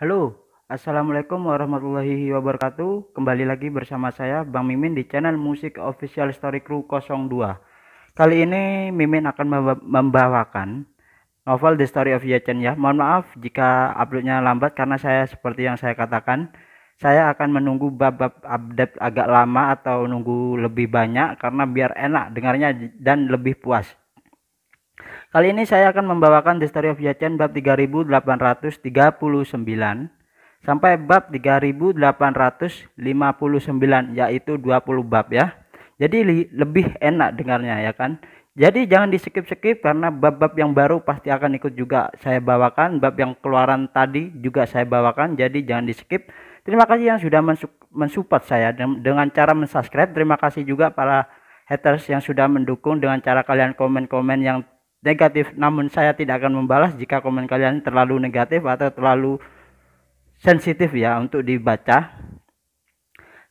Halo, Assalamualaikum warahmatullahi wabarakatuh. Kembali lagi bersama saya Bang Mimin di channel Musik Official Story Crew 02. Kali ini Mimin akan membawakan novel The Story of Yachen ya. Mohon maaf jika uploadnya lambat karena saya seperti yang saya katakan, saya akan menunggu bab-bab update agak lama atau nunggu lebih banyak karena biar enak dengarnya dan lebih puas. Kali ini saya akan membawakan The Story of Yachen bab 3839 sampai bab 3859 yaitu 20 bab ya. Jadi lebih enak dengarnya ya kan. Jadi jangan di skip-skip karena bab-bab yang baru pasti akan ikut juga saya bawakan, bab yang keluaran tadi juga saya bawakan. Jadi jangan di skip. Terima kasih yang sudah mensupport saya dengan cara mensubscribe. Terima kasih juga para haters yang sudah mendukung dengan cara kalian komen-komen yang negatif namun saya tidak akan membalas jika komen kalian terlalu negatif atau terlalu sensitif ya untuk dibaca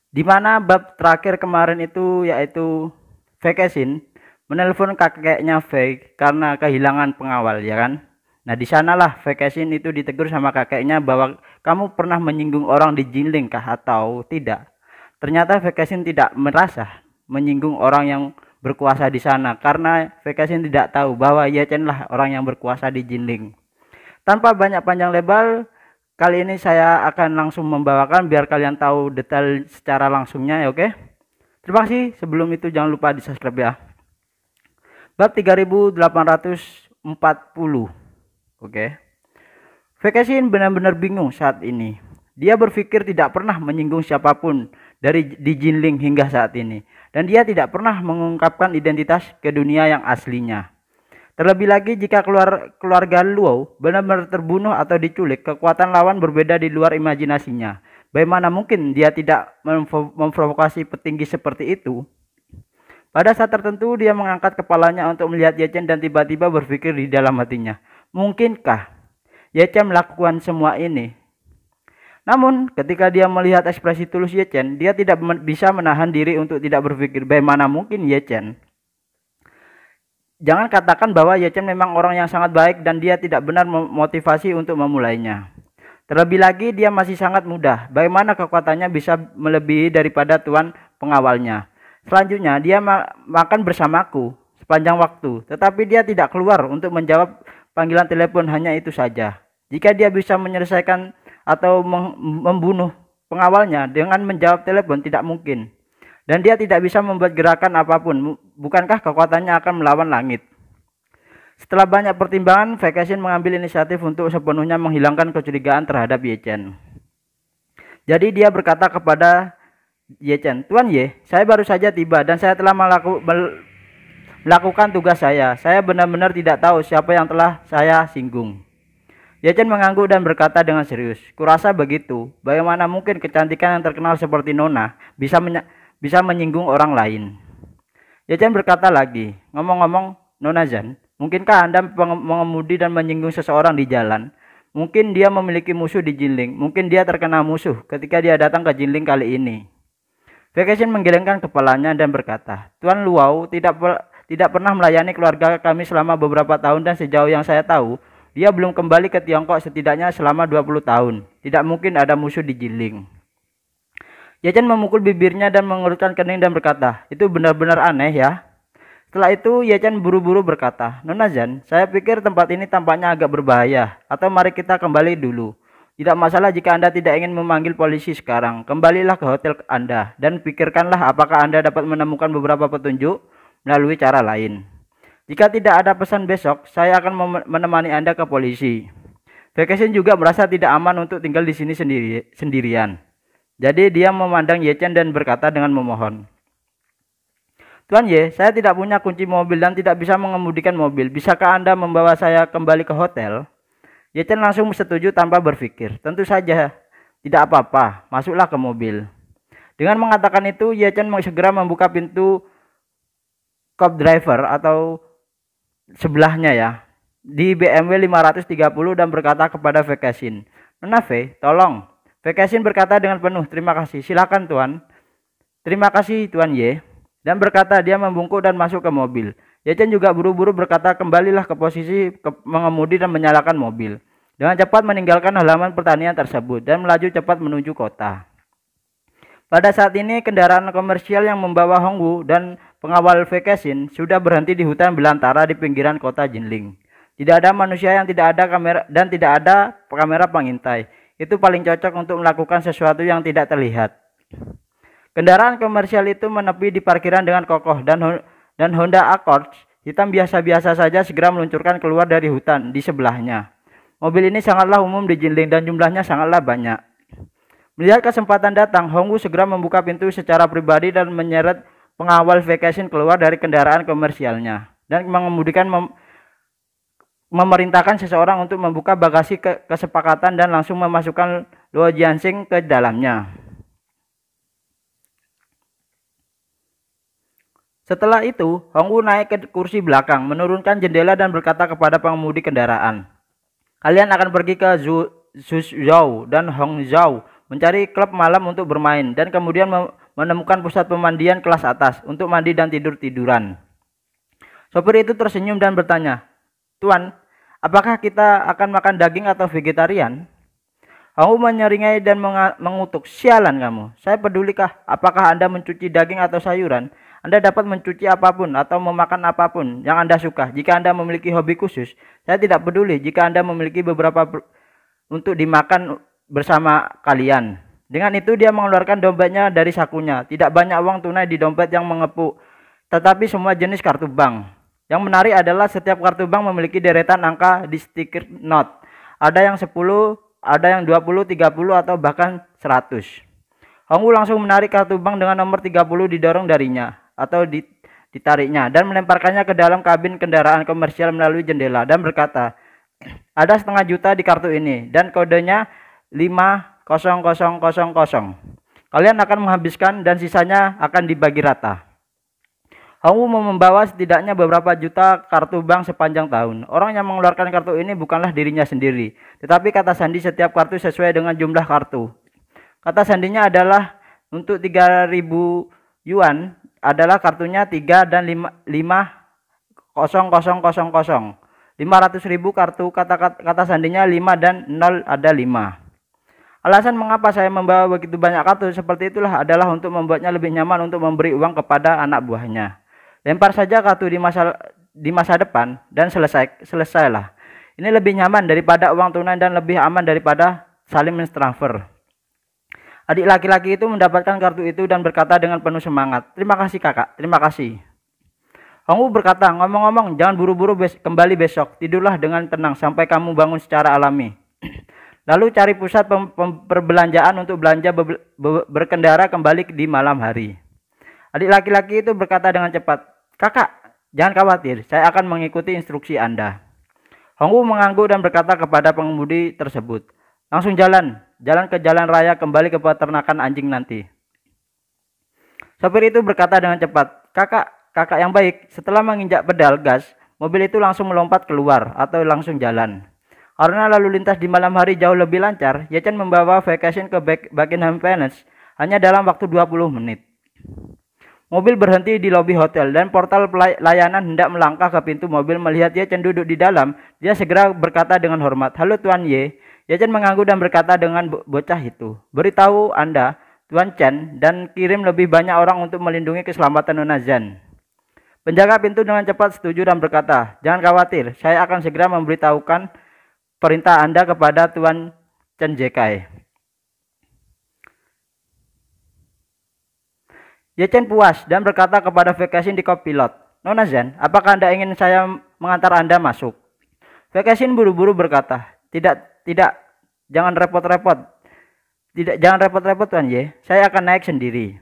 Dimana bab terakhir kemarin itu yaitu vacation menelpon kakeknya Fake karena kehilangan pengawal ya kan nah di sanalah vacation itu ditegur sama kakeknya bahwa kamu pernah menyinggung orang di Jinling kah atau tidak ternyata vacation tidak merasa menyinggung orang yang berkuasa di sana karena Vekasin tidak tahu bahwa Yacen lah orang yang berkuasa di Jinling. Tanpa banyak panjang lebar, kali ini saya akan langsung membawakan biar kalian tahu detail secara langsungnya ya oke. Terima kasih. Sebelum itu jangan lupa di-subscribe ya. Bab 3840. Oke. Vekasin benar-benar bingung saat ini. Dia berpikir tidak pernah menyinggung siapapun dari di Jinling hingga saat ini dan dia tidak pernah mengungkapkan identitas ke dunia yang aslinya. Terlebih lagi jika keluar, keluarga Luo benar-benar terbunuh atau diculik, kekuatan lawan berbeda di luar imajinasinya. Bagaimana mungkin dia tidak memprovokasi petinggi seperti itu? Pada saat tertentu dia mengangkat kepalanya untuk melihat Yechen dan tiba-tiba berpikir di dalam hatinya, mungkinkah Yechen melakukan semua ini namun, ketika dia melihat ekspresi tulus Ye Chen, dia tidak bisa menahan diri untuk tidak berpikir bagaimana mungkin Ye Chen. Jangan katakan bahwa Ye Chen memang orang yang sangat baik dan dia tidak benar memotivasi untuk memulainya. Terlebih lagi dia masih sangat mudah. Bagaimana kekuatannya bisa melebihi daripada tuan pengawalnya? Selanjutnya dia ma makan bersamaku sepanjang waktu, tetapi dia tidak keluar untuk menjawab panggilan telepon hanya itu saja. Jika dia bisa menyelesaikan atau membunuh pengawalnya dengan menjawab telepon tidak mungkin. Dan dia tidak bisa membuat gerakan apapun. Bukankah kekuatannya akan melawan langit? Setelah banyak pertimbangan, Vacation mengambil inisiatif untuk sepenuhnya menghilangkan kecurigaan terhadap Yechen. Jadi dia berkata kepada Yechen, Tuan Ye, saya baru saja tiba dan saya telah melaku, mel, melakukan tugas saya. Saya benar-benar tidak tahu siapa yang telah saya singgung. Yajan mengangguk dan berkata dengan serius, "Kurasa begitu. Bagaimana mungkin kecantikan yang terkenal seperti Nona bisa bisa menyinggung orang lain?" Yajan berkata lagi, "Ngomong-ngomong, Nona Jan, mungkinkah Anda mengemudi dan menyinggung seseorang di jalan? Mungkin dia memiliki musuh di Jinling, mungkin dia terkena musuh ketika dia datang ke Jinling kali ini." Vacation menggelengkan kepalanya dan berkata, "Tuan Luau tidak tidak pernah melayani keluarga kami selama beberapa tahun dan sejauh yang saya tahu, dia belum kembali ke Tiongkok setidaknya selama 20 tahun. Tidak mungkin ada musuh di Jiling. Yajan memukul bibirnya dan mengerutkan kening dan berkata, itu benar-benar aneh ya. Setelah itu Yajan buru-buru berkata, Nona Zan, saya pikir tempat ini tampaknya agak berbahaya. Atau mari kita kembali dulu. Tidak masalah jika Anda tidak ingin memanggil polisi sekarang. Kembalilah ke hotel Anda dan pikirkanlah apakah Anda dapat menemukan beberapa petunjuk melalui cara lain. Jika tidak ada pesan besok, saya akan menemani Anda ke polisi. Vacation juga merasa tidak aman untuk tinggal di sini sendiri sendirian. Jadi dia memandang Yechen dan berkata dengan memohon. Tuan Ye, saya tidak punya kunci mobil dan tidak bisa mengemudikan mobil. Bisakah Anda membawa saya kembali ke hotel? Yechen langsung setuju tanpa berpikir. Tentu saja, tidak apa-apa. Masuklah ke mobil. Dengan mengatakan itu, Yechen segera membuka pintu cop driver atau sebelahnya ya di BMW 530 dan berkata kepada Vekasin, "Menafe, tolong." Vekasin berkata dengan penuh terima kasih, "Silakan, Tuan." "Terima kasih, Tuan Y." Dan berkata dia membungkuk dan masuk ke mobil. Yechen juga buru-buru berkata, "Kembalilah ke posisi ke mengemudi dan menyalakan mobil." Dengan cepat meninggalkan halaman pertanian tersebut dan melaju cepat menuju kota. Pada saat ini kendaraan komersial yang membawa Hongwu dan Pengawal Vekasin sudah berhenti di hutan belantara di pinggiran kota Jinling. Tidak ada manusia yang tidak ada kamera dan tidak ada kamera pengintai. Itu paling cocok untuk melakukan sesuatu yang tidak terlihat. Kendaraan komersial itu menepi di parkiran dengan kokoh dan dan Honda Accord hitam biasa-biasa saja segera meluncurkan keluar dari hutan di sebelahnya. Mobil ini sangatlah umum di Jinling dan jumlahnya sangatlah banyak. Melihat kesempatan datang, Honggu segera membuka pintu secara pribadi dan menyeret pengawal vacation keluar dari kendaraan komersialnya dan mengemudikan mem memerintahkan seseorang untuk membuka bagasi ke kesepakatan dan langsung memasukkan Luo Jiansing ke dalamnya. Setelah itu, Hong Wu naik ke kursi belakang, menurunkan jendela dan berkata kepada pengemudi kendaraan, "Kalian akan pergi ke Zhu, dan Hongzhou mencari klub malam untuk bermain dan kemudian menemukan pusat pemandian kelas atas untuk mandi dan tidur-tiduran. Sopir itu tersenyum dan bertanya, Tuan, apakah kita akan makan daging atau vegetarian? Aku menyeringai dan mengutuk, sialan kamu. Saya pedulikah apakah Anda mencuci daging atau sayuran? Anda dapat mencuci apapun atau memakan apapun yang Anda suka. Jika Anda memiliki hobi khusus, saya tidak peduli jika Anda memiliki beberapa untuk dimakan bersama kalian. Dengan itu dia mengeluarkan dompetnya dari sakunya. Tidak banyak uang tunai di dompet yang mengepuk, tetapi semua jenis kartu bank. Yang menarik adalah setiap kartu bank memiliki deretan angka di stiker note. Ada yang 10, ada yang 20, 30 atau bahkan 100. Hongwu langsung menarik kartu bank dengan nomor 30 didorong darinya atau ditariknya dan melemparkannya ke dalam kabin kendaraan komersial melalui jendela dan berkata, "Ada setengah juta di kartu ini dan kodenya 5 kosong kosong kosong kosong. Kalian akan menghabiskan dan sisanya akan dibagi rata. Kamu mau membawa setidaknya beberapa juta kartu bank sepanjang tahun. Orang yang mengeluarkan kartu ini bukanlah dirinya sendiri, tetapi kata sandi setiap kartu sesuai dengan jumlah kartu. Kata sandinya adalah untuk 3000 yuan adalah kartunya 3 dan 5 500 500.000 kartu kata kata sandinya 5 dan 0 ada 5. Alasan mengapa saya membawa begitu banyak kartu seperti itulah adalah untuk membuatnya lebih nyaman untuk memberi uang kepada anak buahnya. Lempar saja kartu di masa di masa depan dan selesai selesailah. Ini lebih nyaman daripada uang tunai dan lebih aman daripada saling mentransfer. Adik laki-laki itu mendapatkan kartu itu dan berkata dengan penuh semangat, "Terima kasih, Kakak. Terima kasih." Hongu berkata, "Ngomong-ngomong, jangan buru-buru kembali besok. Tidurlah dengan tenang sampai kamu bangun secara alami." Lalu cari pusat perbelanjaan untuk belanja berkendara kembali di malam hari. Adik laki-laki itu berkata dengan cepat, "Kakak, jangan khawatir, saya akan mengikuti instruksi Anda." Hongwu mengangguk dan berkata kepada pengemudi tersebut, "Langsung jalan, jalan ke jalan raya kembali ke peternakan anjing nanti." Sopir itu berkata dengan cepat, "Kakak, kakak yang baik, setelah menginjak pedal gas, mobil itu langsung melompat keluar atau langsung jalan." Karena lalu lintas di malam hari jauh lebih lancar, Yechen membawa vacation ke Buckingham Palace hanya dalam waktu 20 menit. Mobil berhenti di lobi hotel dan portal layanan hendak melangkah ke pintu mobil melihat Yechen duduk di dalam. Dia segera berkata dengan hormat, Halo Tuan Ye. Yechen mengangguk dan berkata dengan bo bocah itu, Beritahu Anda, Tuan Chen, dan kirim lebih banyak orang untuk melindungi keselamatan Nona Zhen. Penjaga pintu dengan cepat setuju dan berkata, Jangan khawatir, saya akan segera memberitahukan perintah Anda kepada Tuan Chen Jekai. Ye Chen puas dan berkata kepada Vekasin di kopilot, Nona Zen, apakah Anda ingin saya mengantar Anda masuk? Vekasin buru-buru berkata, tidak, tidak, jangan repot-repot. Tidak, jangan repot-repot Tuan Ye, saya akan naik sendiri.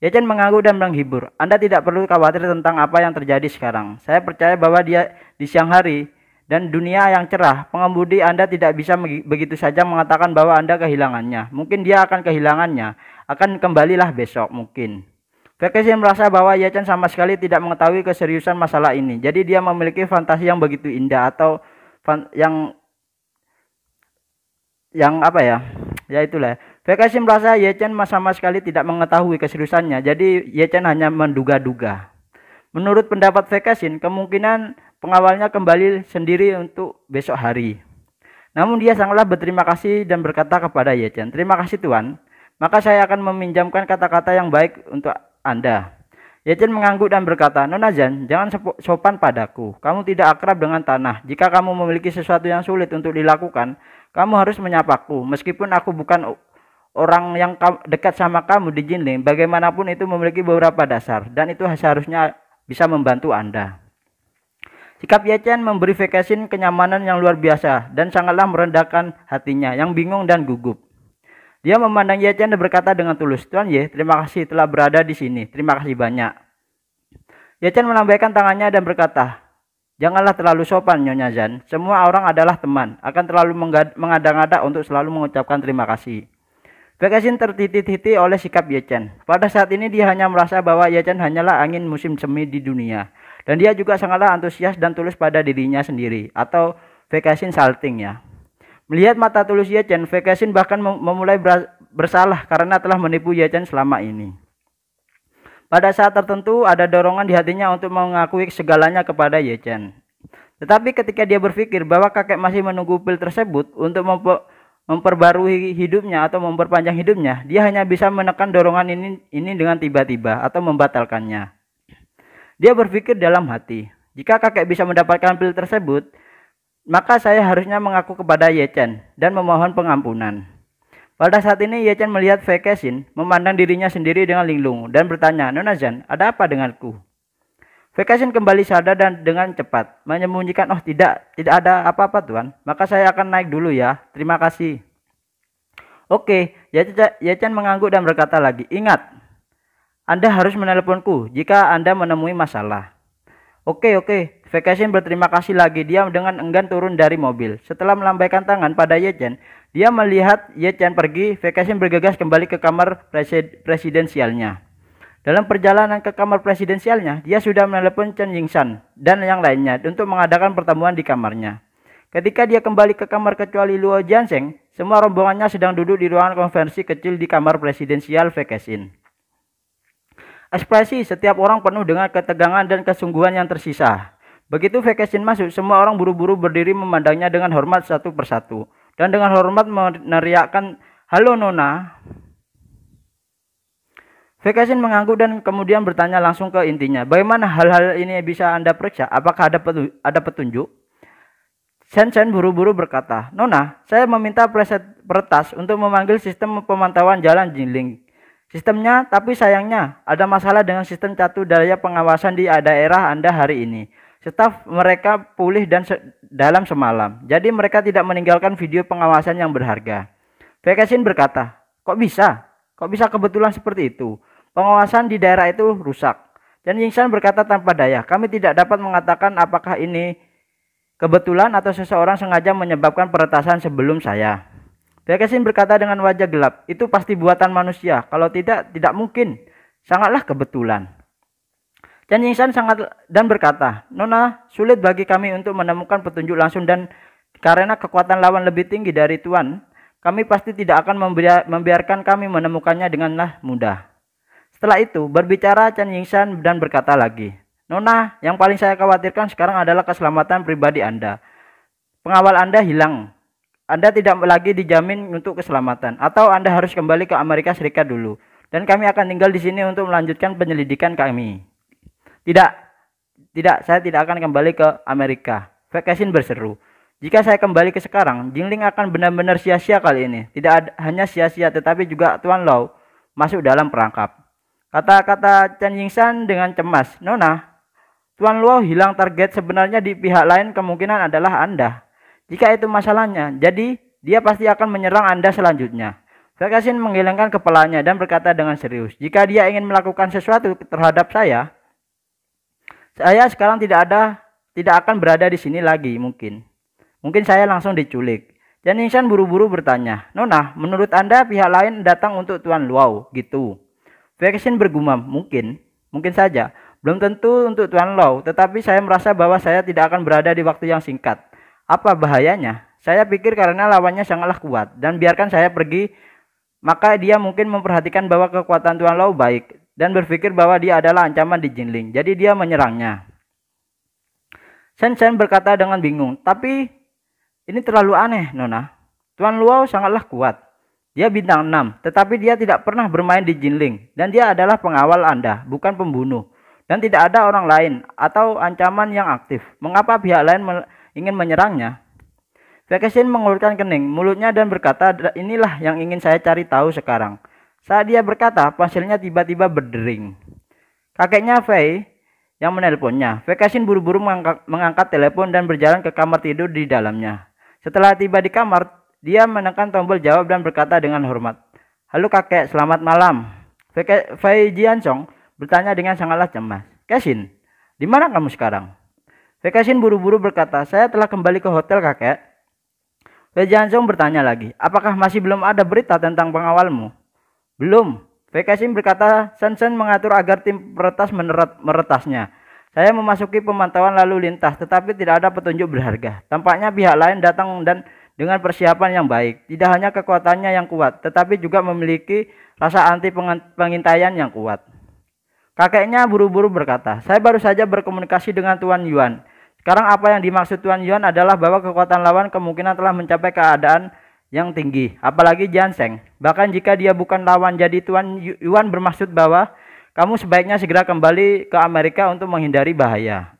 Ye Chen mengangguk dan menghibur. Anda tidak perlu khawatir tentang apa yang terjadi sekarang. Saya percaya bahwa dia di siang hari dan dunia yang cerah. Pengemudi Anda tidak bisa begitu saja mengatakan bahwa Anda kehilangannya. Mungkin dia akan kehilangannya, akan kembalilah besok mungkin. Kekesi merasa bahwa Yechen sama sekali tidak mengetahui keseriusan masalah ini. Jadi dia memiliki fantasi yang begitu indah atau yang yang apa ya? Ya itulah. Vekasi merasa Yechan sama sekali tidak mengetahui keseriusannya. Jadi Yechen hanya menduga-duga. Menurut pendapat Vekasin, kemungkinan pengawalnya kembali sendiri untuk besok hari. Namun dia sangatlah berterima kasih dan berkata kepada Yechen, "Terima kasih Tuhan, maka saya akan meminjamkan kata-kata yang baik untuk Anda." Yechen mengangguk dan berkata, "Nona Jan, jangan sopan padaku. Kamu tidak akrab dengan tanah. Jika kamu memiliki sesuatu yang sulit untuk dilakukan, kamu harus menyapaku meskipun aku bukan orang yang dekat sama kamu di Jinling. Bagaimanapun itu memiliki beberapa dasar dan itu seharusnya bisa membantu Anda." Sikap Yechen memberi Vacation kenyamanan yang luar biasa dan sangatlah merendahkan hatinya yang bingung dan gugup. Dia memandang Yechen dan berkata dengan tulus, Tuan Ye, terima kasih telah berada di sini. Terima kasih banyak. Yechen menambahkan tangannya dan berkata, Janganlah terlalu sopan Nyonya Zan. Semua orang adalah teman. Akan terlalu mengada-ngada untuk selalu mengucapkan terima kasih. Vekasin tertiti-titi oleh sikap Yechen. Pada saat ini dia hanya merasa bahwa Yechen hanyalah angin musim semi di dunia dan dia juga sangatlah antusias dan tulus pada dirinya sendiri atau vacation salting ya. Melihat mata tulus Yechen, vacation bahkan memulai bersalah karena telah menipu Yechen selama ini. Pada saat tertentu ada dorongan di hatinya untuk mengakui segalanya kepada Yechen. Tetapi ketika dia berpikir bahwa kakek masih menunggu pil tersebut untuk memperbarui hidupnya atau memperpanjang hidupnya, dia hanya bisa menekan dorongan ini ini dengan tiba-tiba atau membatalkannya. Dia berpikir dalam hati, jika kakek bisa mendapatkan pil tersebut, maka saya harusnya mengaku kepada Yechen dan memohon pengampunan. Pada saat ini Yechen melihat Vekesin memandang dirinya sendiri dengan linglung dan bertanya, Nona Zhan, ada apa denganku? Vekesin kembali sadar dan dengan cepat menyembunyikan, oh tidak, tidak ada apa-apa tuan, maka saya akan naik dulu ya, terima kasih. Oke, Yechen mengangguk dan berkata lagi, ingat, anda harus menelponku jika Anda menemui masalah. Oke, oke. Vacation berterima kasih lagi. Dia dengan enggan turun dari mobil. Setelah melambaikan tangan pada Ye Chen, dia melihat Ye Chen pergi. Vacation bergegas kembali ke kamar presid presidensialnya. Dalam perjalanan ke kamar presidensialnya, dia sudah menelepon Chen Yingshan dan yang lainnya untuk mengadakan pertemuan di kamarnya. Ketika dia kembali ke kamar kecuali Luo Jianseng, semua rombongannya sedang duduk di ruangan konversi kecil di kamar presidensial Vekesin. Ekspresi setiap orang penuh dengan ketegangan dan kesungguhan yang tersisa. Begitu Vacation masuk, semua orang buru-buru berdiri memandangnya dengan hormat satu persatu dan dengan hormat meneriakkan "Halo Nona." Vacation mengangguk dan kemudian bertanya langsung ke intinya, "Bagaimana hal-hal ini bisa Anda periksa? Apakah ada petu ada petunjuk?" Shen buru-buru berkata, "Nona, saya meminta preset pertas untuk memanggil sistem pemantauan jalan Jingling Sistemnya, tapi sayangnya ada masalah dengan sistem catu daya pengawasan di daerah Anda hari ini. Staf mereka pulih dan se dalam semalam. Jadi mereka tidak meninggalkan video pengawasan yang berharga. Vekasin berkata, kok bisa? Kok bisa kebetulan seperti itu? Pengawasan di daerah itu rusak. Dan Yingshan berkata tanpa daya, kami tidak dapat mengatakan apakah ini kebetulan atau seseorang sengaja menyebabkan peretasan sebelum saya. Bekesin berkata dengan wajah gelap, itu pasti buatan manusia. Kalau tidak, tidak mungkin. Sangatlah kebetulan. Chen Yingshan sangat dan berkata, Nona, sulit bagi kami untuk menemukan petunjuk langsung dan karena kekuatan lawan lebih tinggi dari Tuan, kami pasti tidak akan membiarkan kami menemukannya denganlah mudah. Setelah itu, berbicara Chan Yingshan dan berkata lagi, Nona, yang paling saya khawatirkan sekarang adalah keselamatan pribadi Anda. Pengawal Anda hilang, anda tidak lagi dijamin untuk keselamatan atau Anda harus kembali ke Amerika Serikat dulu dan kami akan tinggal di sini untuk melanjutkan penyelidikan kami. Tidak, tidak, saya tidak akan kembali ke Amerika. Vacation berseru. Jika saya kembali ke sekarang, Jingling akan benar-benar sia-sia kali ini. Tidak ada, hanya sia-sia, tetapi juga Tuan Lau masuk dalam perangkap. Kata-kata Chen Yingshan dengan cemas, Nona, Tuan Lau hilang target sebenarnya di pihak lain kemungkinan adalah Anda. Jika itu masalahnya, jadi dia pasti akan menyerang Anda selanjutnya. Ferguson menggelengkan kepalanya dan berkata dengan serius, "Jika dia ingin melakukan sesuatu terhadap saya, saya sekarang tidak ada tidak akan berada di sini lagi mungkin. Mungkin saya langsung diculik." Dan buru-buru bertanya, "Nona, menurut Anda pihak lain datang untuk Tuan Luau gitu?" Ferguson bergumam, "Mungkin, mungkin saja. Belum tentu untuk Tuan Luau, tetapi saya merasa bahwa saya tidak akan berada di waktu yang singkat." Apa bahayanya? Saya pikir karena lawannya sangatlah kuat dan biarkan saya pergi, maka dia mungkin memperhatikan bahwa kekuatan Tuan Lau baik dan berpikir bahwa dia adalah ancaman di Jinling. Jadi dia menyerangnya. Shen berkata dengan bingung, tapi ini terlalu aneh, Nona. Tuan Luo sangatlah kuat. Dia bintang 6, tetapi dia tidak pernah bermain di Jinling dan dia adalah pengawal Anda, bukan pembunuh. Dan tidak ada orang lain atau ancaman yang aktif. Mengapa pihak lain ingin menyerangnya. Vexen mengulurkan kening, mulutnya dan berkata, inilah yang ingin saya cari tahu sekarang. Saat dia berkata, ponselnya tiba-tiba berdering. Kakeknya Fei yang menelponnya. Vexen buru-buru mengangkat, mengangkat telepon dan berjalan ke kamar tidur di dalamnya. Setelah tiba di kamar, dia menekan tombol jawab dan berkata dengan hormat, Halo kakek, selamat malam. Fei Jiansong bertanya dengan sangatlah cemas. Kesin, di mana kamu sekarang? Vekasin buru-buru berkata, saya telah kembali ke hotel kakek. Wei bertanya lagi, apakah masih belum ada berita tentang pengawalmu? Belum. Vekasin berkata, Sensen mengatur agar tim peretas meneret, meretasnya. Saya memasuki pemantauan lalu lintas, tetapi tidak ada petunjuk berharga. Tampaknya pihak lain datang dan dengan persiapan yang baik. Tidak hanya kekuatannya yang kuat, tetapi juga memiliki rasa anti pengintaian yang kuat. Kakeknya buru-buru berkata, "Saya baru saja berkomunikasi dengan Tuan Yuan. Sekarang apa yang dimaksud Tuan Yuan adalah bahwa kekuatan lawan kemungkinan telah mencapai keadaan yang tinggi, apalagi Janseng. Bahkan jika dia bukan lawan, jadi Tuan Yuan bermaksud bahwa kamu sebaiknya segera kembali ke Amerika untuk menghindari bahaya.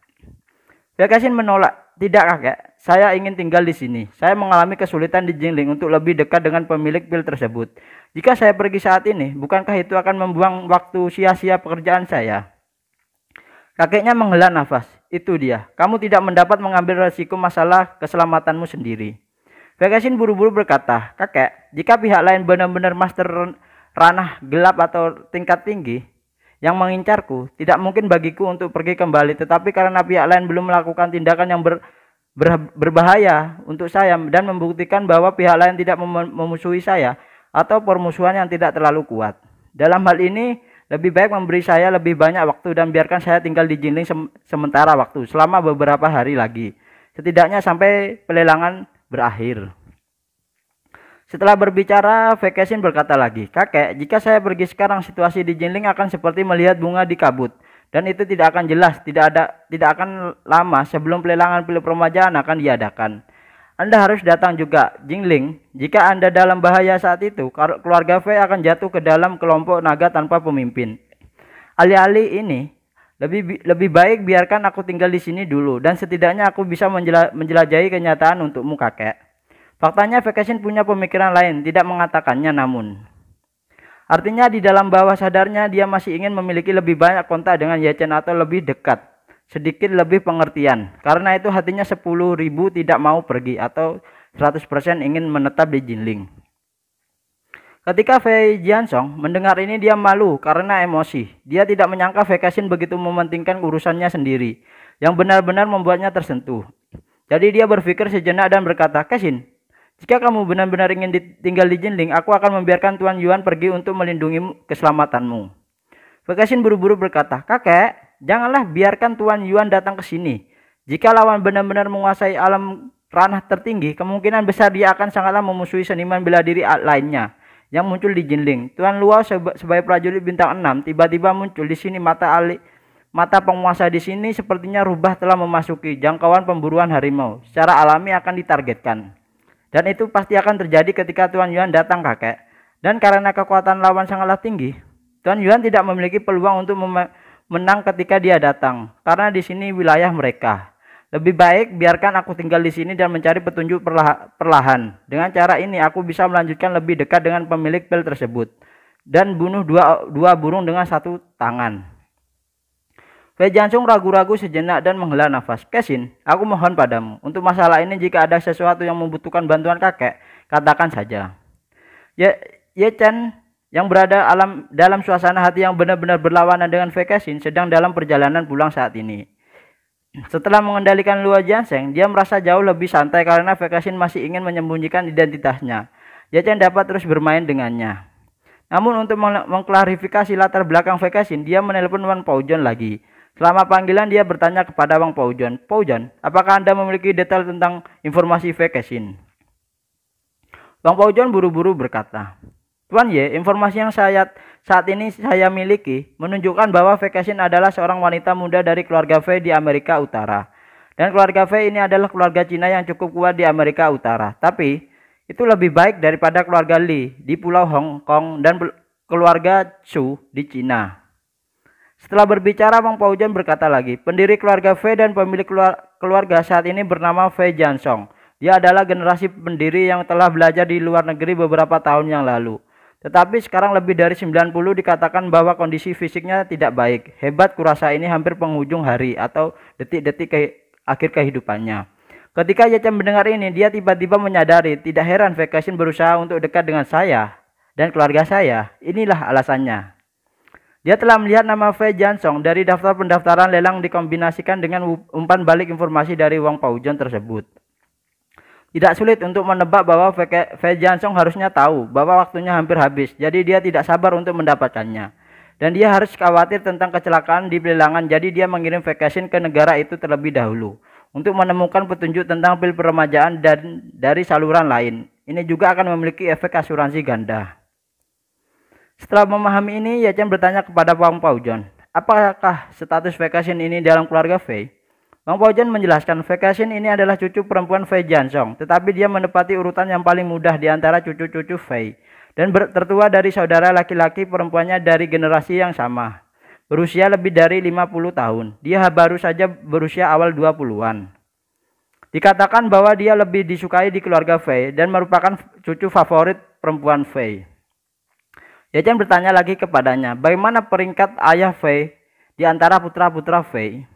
Bekasin menolak, tidak kakek, saya ingin tinggal di sini. Saya mengalami kesulitan di Jingling untuk lebih dekat dengan pemilik pil tersebut. Jika saya pergi saat ini, bukankah itu akan membuang waktu sia-sia pekerjaan saya? Kakeknya menghela nafas. Itu dia. Kamu tidak mendapat mengambil resiko masalah keselamatanmu sendiri. Gagasin buru-buru berkata, kakek, jika pihak lain benar-benar master ranah gelap atau tingkat tinggi yang mengincarku, tidak mungkin bagiku untuk pergi kembali. Tetapi karena pihak lain belum melakukan tindakan yang ber, ber, berbahaya untuk saya dan membuktikan bahwa pihak lain tidak mem, memusuhi saya atau permusuhan yang tidak terlalu kuat. Dalam hal ini, lebih baik memberi saya lebih banyak waktu dan biarkan saya tinggal di Jinling sem sementara waktu selama beberapa hari lagi. Setidaknya sampai pelelangan berakhir. Setelah berbicara, Vekesin berkata lagi, Kakek, jika saya pergi sekarang situasi di Jinling akan seperti melihat bunga di kabut. Dan itu tidak akan jelas, tidak ada, tidak akan lama sebelum pelelangan pilih permajaan akan diadakan. Anda harus datang juga, Jingling. Jika Anda dalam bahaya saat itu, keluarga V akan jatuh ke dalam kelompok naga tanpa pemimpin. Alih-alih ini, lebih lebih baik biarkan aku tinggal di sini dulu dan setidaknya aku bisa menjela, menjelajahi kenyataan untukmu kakek. Faktanya Vacation punya pemikiran lain, tidak mengatakannya namun. Artinya di dalam bawah sadarnya dia masih ingin memiliki lebih banyak kontak dengan Yachen atau lebih dekat sedikit lebih pengertian. Karena itu hatinya sepuluh ribu tidak mau pergi atau 100% ingin menetap di Jinling. Ketika Fei Jiansong mendengar ini dia malu karena emosi. Dia tidak menyangka Fei Vacation begitu mementingkan urusannya sendiri yang benar-benar membuatnya tersentuh. Jadi dia berpikir sejenak dan berkata, Kesin, jika kamu benar-benar ingin tinggal di Jinling, aku akan membiarkan Tuan Yuan pergi untuk melindungi keselamatanmu. Fei Vacation buru-buru berkata, Kakek, Janganlah biarkan Tuan Yuan datang ke sini. Jika lawan benar-benar menguasai alam ranah tertinggi, kemungkinan besar dia akan sangatlah memusuhi seniman bela diri lainnya yang muncul di Jinling. Tuan Luo sebagai prajurit bintang 6 tiba-tiba muncul di sini mata alik Mata penguasa di sini sepertinya rubah telah memasuki jangkauan pemburuan harimau. Secara alami akan ditargetkan. Dan itu pasti akan terjadi ketika Tuan Yuan datang kakek. Dan karena kekuatan lawan sangatlah tinggi, Tuan Yuan tidak memiliki peluang untuk menang ketika dia datang, karena di sini wilayah mereka. Lebih baik biarkan aku tinggal di sini dan mencari petunjuk perlah perlahan. Dengan cara ini aku bisa melanjutkan lebih dekat dengan pemilik pel tersebut dan bunuh dua, dua burung dengan satu tangan. Fei Jansung ragu-ragu sejenak dan menghela nafas. Kesin, aku mohon padamu. Untuk masalah ini jika ada sesuatu yang membutuhkan bantuan kakek, katakan saja. Ye, Ye Chen yang berada alam, dalam suasana hati yang benar-benar berlawanan dengan Vekasin sedang dalam perjalanan pulang saat ini. Setelah mengendalikan Luo Janseng, dia merasa jauh lebih santai karena Vekasin masih ingin menyembunyikan identitasnya. Jajan dapat terus bermain dengannya. Namun untuk meng mengklarifikasi latar belakang Vekasin, dia menelpon Wang Paujon lagi. Selama panggilan dia bertanya kepada Wang Paujon, "Paujon, apakah Anda memiliki detail tentang informasi Vekasin?" Wang Paujon buru-buru berkata, Cuman ya, informasi yang saya saat ini saya miliki menunjukkan bahwa Vacation adalah seorang wanita muda dari keluarga V di Amerika Utara. Dan keluarga V ini adalah keluarga Cina yang cukup kuat di Amerika Utara. Tapi itu lebih baik daripada keluarga Li di Pulau Hong Kong dan keluarga Chu di Cina. Setelah berbicara, Wang Paujan berkata lagi, pendiri keluarga V dan pemilik keluarga saat ini bernama V Jansong. Dia adalah generasi pendiri yang telah belajar di luar negeri beberapa tahun yang lalu. Tetapi sekarang lebih dari 90 dikatakan bahwa kondisi fisiknya tidak baik. Hebat kurasa ini hampir penghujung hari atau detik-detik ke akhir kehidupannya. Ketika Yacen mendengar ini, dia tiba-tiba menyadari tidak heran Vekasin berusaha untuk dekat dengan saya dan keluarga saya. Inilah alasannya. Dia telah melihat nama V. Jansong dari daftar pendaftaran lelang dikombinasikan dengan umpan balik informasi dari Wang Paujon tersebut. Tidak sulit untuk menebak bahwa Fei Jiansong harusnya tahu bahwa waktunya hampir habis, jadi dia tidak sabar untuk mendapatkannya. Dan dia harus khawatir tentang kecelakaan di pelelangan, jadi dia mengirim vacation ke negara itu terlebih dahulu untuk menemukan petunjuk tentang pil peremajaan dan dari saluran lain. Ini juga akan memiliki efek asuransi ganda. Setelah memahami ini, Yacen bertanya kepada Wang Paujon, apakah status vacation ini dalam keluarga Fei? Bang Pojan menjelaskan, Vekasin ini adalah cucu perempuan Fei Jansong, tetapi dia menepati urutan yang paling mudah di antara cucu-cucu Fei, dan tertua dari saudara laki-laki perempuannya dari generasi yang sama. Berusia lebih dari 50 tahun. Dia baru saja berusia awal 20-an. Dikatakan bahwa dia lebih disukai di keluarga Fei dan merupakan cucu favorit perempuan Fei. Yajan bertanya lagi kepadanya, bagaimana peringkat ayah Fei di antara putra-putra Fei?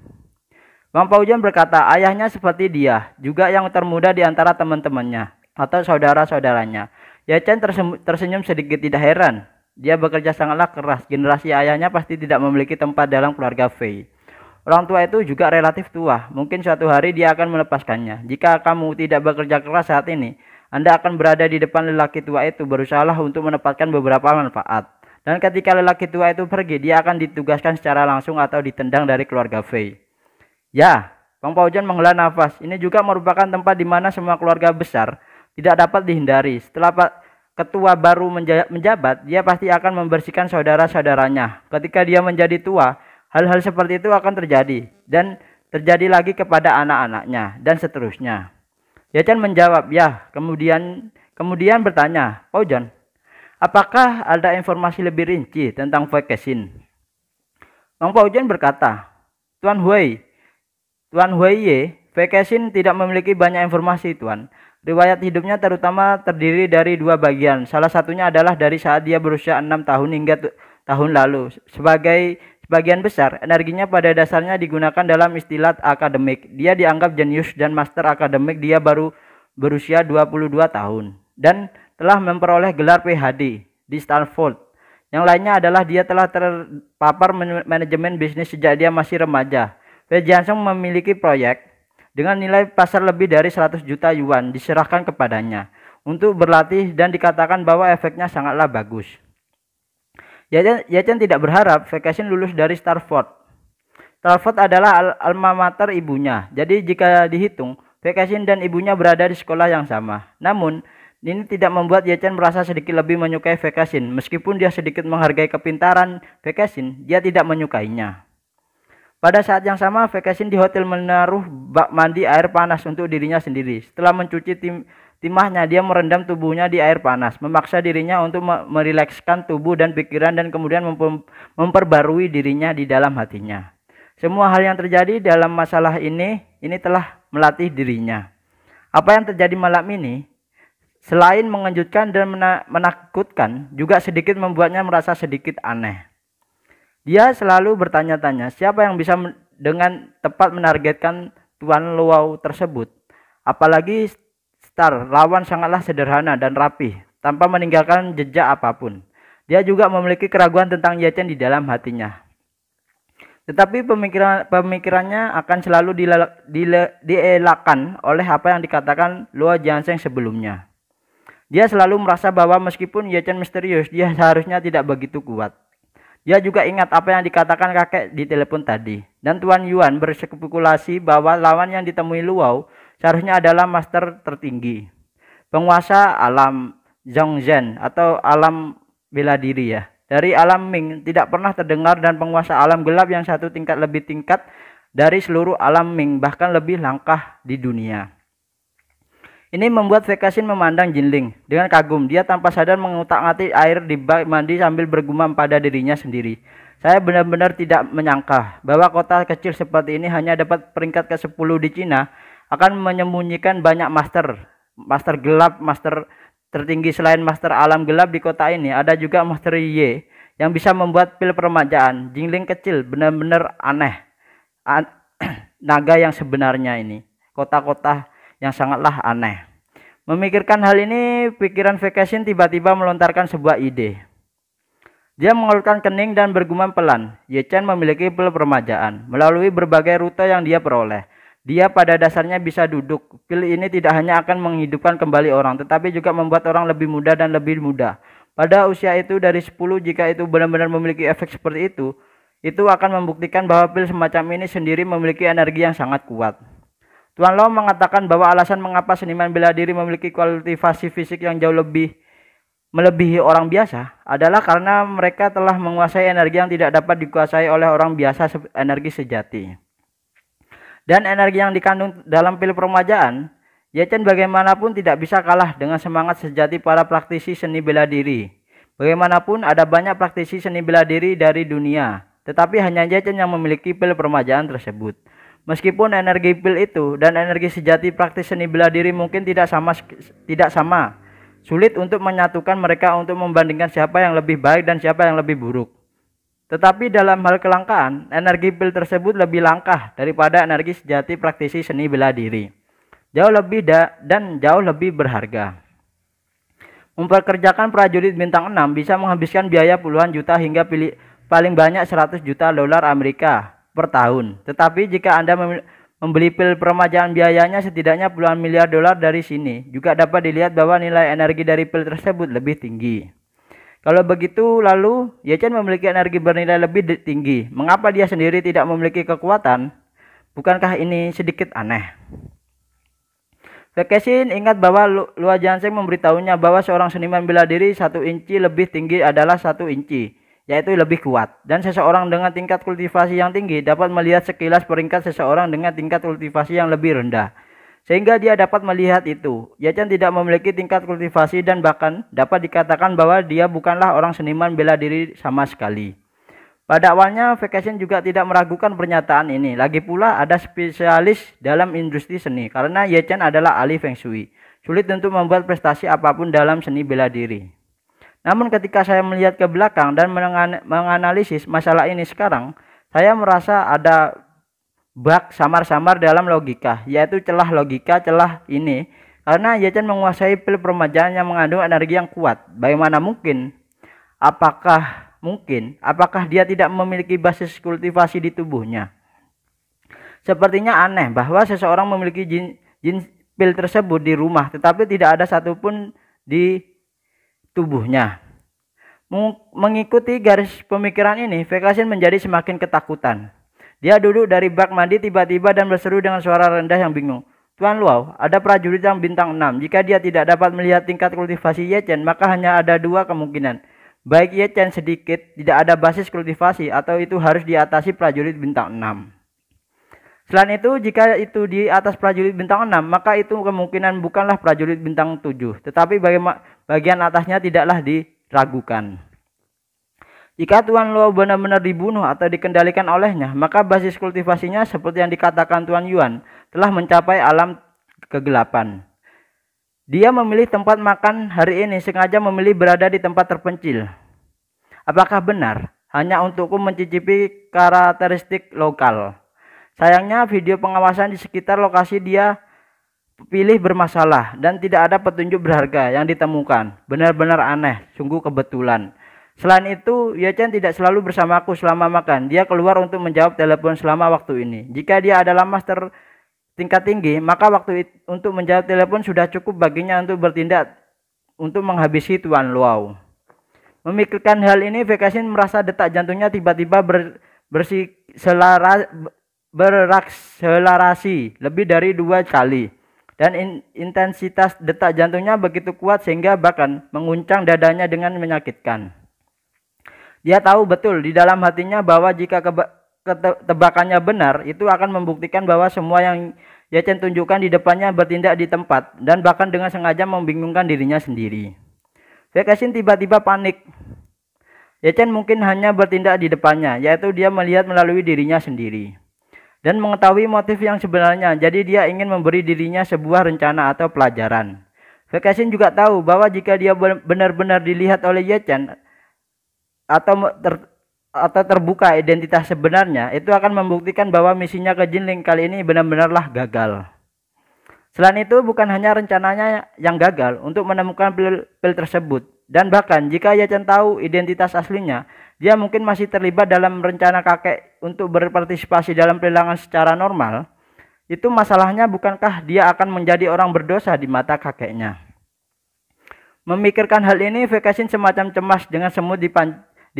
Bang Paujan berkata, ayahnya seperti dia, juga yang termuda di antara teman-temannya atau saudara-saudaranya. Chen tersenyum sedikit tidak heran. Dia bekerja sangatlah keras. Generasi ayahnya pasti tidak memiliki tempat dalam keluarga Fei. Orang tua itu juga relatif tua. Mungkin suatu hari dia akan melepaskannya. Jika kamu tidak bekerja keras saat ini, Anda akan berada di depan lelaki tua itu. Berusahalah untuk menempatkan beberapa manfaat. Dan ketika lelaki tua itu pergi, dia akan ditugaskan secara langsung atau ditendang dari keluarga Fei. Ya, Bang Paujan menghela nafas. Ini juga merupakan tempat di mana semua keluarga besar tidak dapat dihindari. Setelah ketua baru menjabat, dia pasti akan membersihkan saudara-saudaranya. Ketika dia menjadi tua, hal-hal seperti itu akan terjadi dan terjadi lagi kepada anak-anaknya dan seterusnya. Yachan menjawab, "Ya." Kemudian kemudian bertanya, "Paujan, apakah ada informasi lebih rinci tentang Vakesin?" Bang Paujan berkata, "Tuan Hui, Tuan Huiye, Vacation tidak memiliki banyak informasi, Tuan. Riwayat hidupnya terutama terdiri dari dua bagian. Salah satunya adalah dari saat dia berusia enam tahun hingga tahun lalu. Sebagai sebagian besar, energinya pada dasarnya digunakan dalam istilah akademik. Dia dianggap jenius dan master akademik dia baru berusia 22 tahun dan telah memperoleh gelar PhD di Stanford. Yang lainnya adalah dia telah terpapar manajemen bisnis sejak dia masih remaja. Fed Jansung memiliki proyek dengan nilai pasar lebih dari 100 juta yuan diserahkan kepadanya untuk berlatih dan dikatakan bahwa efeknya sangatlah bagus. Yachen tidak berharap Vacation lulus dari Starford. Starford adalah al alma mater ibunya. Jadi jika dihitung, Vacation dan ibunya berada di sekolah yang sama. Namun, ini tidak membuat Yechen merasa sedikit lebih menyukai Vekasin. Meskipun dia sedikit menghargai kepintaran Vekasin, dia tidak menyukainya. Pada saat yang sama, Vacation di hotel menaruh bak mandi air panas untuk dirinya sendiri. Setelah mencuci tim timahnya, dia merendam tubuhnya di air panas, memaksa dirinya untuk merilekskan tubuh dan pikiran dan kemudian memperbarui dirinya di dalam hatinya. Semua hal yang terjadi dalam masalah ini, ini telah melatih dirinya. Apa yang terjadi malam ini, selain mengejutkan dan menakutkan, juga sedikit membuatnya merasa sedikit aneh. Dia selalu bertanya-tanya siapa yang bisa dengan tepat menargetkan Tuan Luau tersebut. Apalagi Star lawan sangatlah sederhana dan rapi, tanpa meninggalkan jejak apapun. Dia juga memiliki keraguan tentang Yacen di dalam hatinya. Tetapi pemikiran, pemikirannya akan selalu dielakkan oleh apa yang dikatakan Luo Jianseng sebelumnya. Dia selalu merasa bahwa meskipun Yacen misterius, dia seharusnya tidak begitu kuat. Ia juga ingat apa yang dikatakan kakek di telepon tadi. Dan Tuan Yuan berspekulasi bahwa lawan yang ditemui Luau seharusnya adalah master tertinggi. Penguasa alam Zhongzhen atau alam bela diri ya. Dari alam Ming tidak pernah terdengar dan penguasa alam gelap yang satu tingkat lebih tingkat dari seluruh alam Ming bahkan lebih langkah di dunia. Ini membuat Vekasin memandang Jinling dengan kagum. Dia tanpa sadar mengutak atik air di bak mandi sambil bergumam pada dirinya sendiri. Saya benar-benar tidak menyangka bahwa kota kecil seperti ini hanya dapat peringkat ke-10 di Cina akan menyembunyikan banyak master, master gelap, master tertinggi selain master alam gelap di kota ini. Ada juga master Ye yang bisa membuat pil permajaan. Jingling kecil benar-benar aneh. An naga yang sebenarnya ini. Kota-kota yang sangatlah aneh. Memikirkan hal ini, pikiran Vacation tiba-tiba melontarkan sebuah ide. Dia mengeluarkan kening dan bergumam pelan. Ye Chen memiliki pil permajaan melalui berbagai rute yang dia peroleh. Dia pada dasarnya bisa duduk. Pil ini tidak hanya akan menghidupkan kembali orang, tetapi juga membuat orang lebih muda dan lebih muda. Pada usia itu dari 10 jika itu benar-benar memiliki efek seperti itu, itu akan membuktikan bahwa pil semacam ini sendiri memiliki energi yang sangat kuat. Tuan Lau mengatakan bahwa alasan mengapa seniman bela diri memiliki kualifikasi fisik yang jauh lebih melebihi orang biasa adalah karena mereka telah menguasai energi yang tidak dapat dikuasai oleh orang biasa energi sejati. Dan energi yang dikandung dalam pil permajaan, Yecen bagaimanapun tidak bisa kalah dengan semangat sejati para praktisi seni bela diri. Bagaimanapun ada banyak praktisi seni bela diri dari dunia, tetapi hanya Yecen yang memiliki pil permajaan tersebut. Meskipun energi pil itu dan energi sejati praktis seni bela diri mungkin tidak sama tidak sama. Sulit untuk menyatukan mereka untuk membandingkan siapa yang lebih baik dan siapa yang lebih buruk. Tetapi dalam hal kelangkaan, energi pil tersebut lebih langkah daripada energi sejati praktisi seni bela diri. Jauh lebih da dan jauh lebih berharga. Memperkerjakan prajurit bintang 6 bisa menghabiskan biaya puluhan juta hingga paling banyak 100 juta dolar Amerika per tahun. Tetapi jika Anda membeli pil peremajaan biayanya setidaknya puluhan miliar dolar dari sini. Juga dapat dilihat bahwa nilai energi dari pil tersebut lebih tinggi. Kalau begitu lalu Yechen memiliki energi bernilai lebih tinggi. Mengapa dia sendiri tidak memiliki kekuatan? Bukankah ini sedikit aneh? Kekesin ingat bahwa Lua Jansen memberitahunya bahwa seorang seniman bela diri satu inci lebih tinggi adalah satu inci yaitu lebih kuat. Dan seseorang dengan tingkat kultivasi yang tinggi dapat melihat sekilas peringkat seseorang dengan tingkat kultivasi yang lebih rendah. Sehingga dia dapat melihat itu. Yacan tidak memiliki tingkat kultivasi dan bahkan dapat dikatakan bahwa dia bukanlah orang seniman bela diri sama sekali. Pada awalnya, Vacation juga tidak meragukan pernyataan ini. Lagi pula ada spesialis dalam industri seni karena Yechen adalah ahli Feng Shui. Sulit untuk membuat prestasi apapun dalam seni bela diri. Namun ketika saya melihat ke belakang dan menganalisis masalah ini sekarang, saya merasa ada bug samar-samar dalam logika, yaitu celah logika celah ini karena Yechen menguasai pil permajaan yang mengandung energi yang kuat. Bagaimana mungkin? Apakah mungkin? Apakah dia tidak memiliki basis kultivasi di tubuhnya? Sepertinya aneh bahwa seseorang memiliki jin, jin pil tersebut di rumah, tetapi tidak ada satupun di tubuhnya. Mengikuti garis pemikiran ini, Vekasin menjadi semakin ketakutan. Dia duduk dari bak mandi tiba-tiba dan berseru dengan suara rendah yang bingung. Tuan Luau, ada prajurit yang bintang 6. Jika dia tidak dapat melihat tingkat kultivasi Yechen, maka hanya ada dua kemungkinan. Baik Yechen sedikit, tidak ada basis kultivasi, atau itu harus diatasi prajurit bintang 6. Selain itu, jika itu di atas prajurit bintang 6, maka itu kemungkinan bukanlah prajurit bintang 7. Tetapi bagaimana bagian atasnya tidaklah diragukan. Jika Tuan Luo benar-benar dibunuh atau dikendalikan olehnya, maka basis kultivasinya seperti yang dikatakan Tuan Yuan telah mencapai alam kegelapan. Dia memilih tempat makan hari ini sengaja memilih berada di tempat terpencil. Apakah benar? Hanya untukku mencicipi karakteristik lokal. Sayangnya video pengawasan di sekitar lokasi dia pilih bermasalah dan tidak ada petunjuk berharga yang ditemukan. Benar-benar aneh, sungguh kebetulan. Selain itu, Yacen tidak selalu bersamaku selama makan. Dia keluar untuk menjawab telepon selama waktu ini. Jika dia adalah master tingkat tinggi, maka waktu untuk menjawab telepon sudah cukup baginya untuk bertindak untuk menghabisi Tuan Luau. Memikirkan hal ini, Vekasin merasa detak jantungnya tiba-tiba ber, bersi, selara, berakselerasi lebih dari dua kali dan in, intensitas detak jantungnya begitu kuat sehingga bahkan menguncang dadanya dengan menyakitkan. Dia tahu betul di dalam hatinya bahwa jika tebakannya benar, itu akan membuktikan bahwa semua yang Yacen tunjukkan di depannya bertindak di tempat dan bahkan dengan sengaja membingungkan dirinya sendiri. Vekasin tiba-tiba panik. Yacen mungkin hanya bertindak di depannya, yaitu dia melihat melalui dirinya sendiri dan mengetahui motif yang sebenarnya. Jadi dia ingin memberi dirinya sebuah rencana atau pelajaran. Vekasin juga tahu bahwa jika dia benar-benar dilihat oleh Yechan atau ter, atau terbuka identitas sebenarnya, itu akan membuktikan bahwa misinya ke Jinling kali ini benar-benarlah gagal. Selain itu, bukan hanya rencananya yang gagal untuk menemukan pil, pil tersebut, dan bahkan jika Yechan tahu identitas aslinya, dia mungkin masih terlibat dalam rencana kakek untuk berpartisipasi dalam pelelangan secara normal. Itu masalahnya bukankah dia akan menjadi orang berdosa di mata kakeknya? Memikirkan hal ini, Vekasin semacam cemas dengan semut di,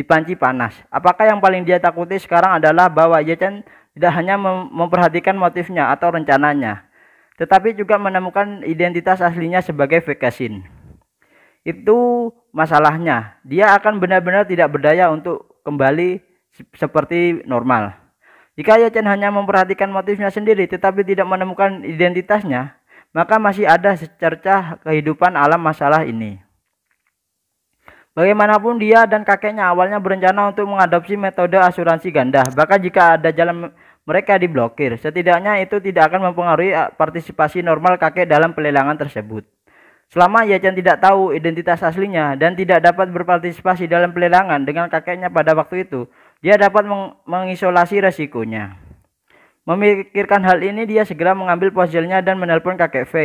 panci panas. Apakah yang paling dia takuti sekarang adalah bahwa Yechen tidak hanya memperhatikan motifnya atau rencananya, tetapi juga menemukan identitas aslinya sebagai Vekasin itu masalahnya dia akan benar-benar tidak berdaya untuk kembali seperti normal jika Yachen hanya memperhatikan motifnya sendiri tetapi tidak menemukan identitasnya maka masih ada secercah kehidupan alam masalah ini Bagaimanapun dia dan kakeknya awalnya berencana untuk mengadopsi metode asuransi ganda. Bahkan jika ada jalan mereka diblokir, setidaknya itu tidak akan mempengaruhi partisipasi normal kakek dalam pelelangan tersebut. Selama Yachan tidak tahu identitas aslinya dan tidak dapat berpartisipasi dalam pelelangan dengan kakeknya pada waktu itu, dia dapat meng mengisolasi resikonya. Memikirkan hal ini, dia segera mengambil ponselnya dan menelpon kakek V.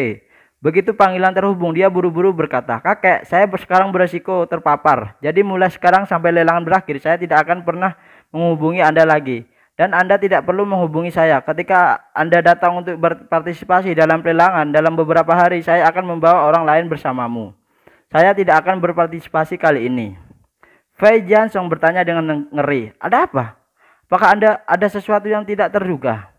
Begitu panggilan terhubung, dia buru-buru berkata, Kakek, saya sekarang beresiko terpapar. Jadi mulai sekarang sampai lelangan berakhir, saya tidak akan pernah menghubungi Anda lagi dan Anda tidak perlu menghubungi saya. Ketika Anda datang untuk berpartisipasi dalam pelelangan, dalam beberapa hari saya akan membawa orang lain bersamamu. Saya tidak akan berpartisipasi kali ini. Fei Jansong bertanya dengan ngeri, ada apa? Apakah Anda ada sesuatu yang tidak terduga?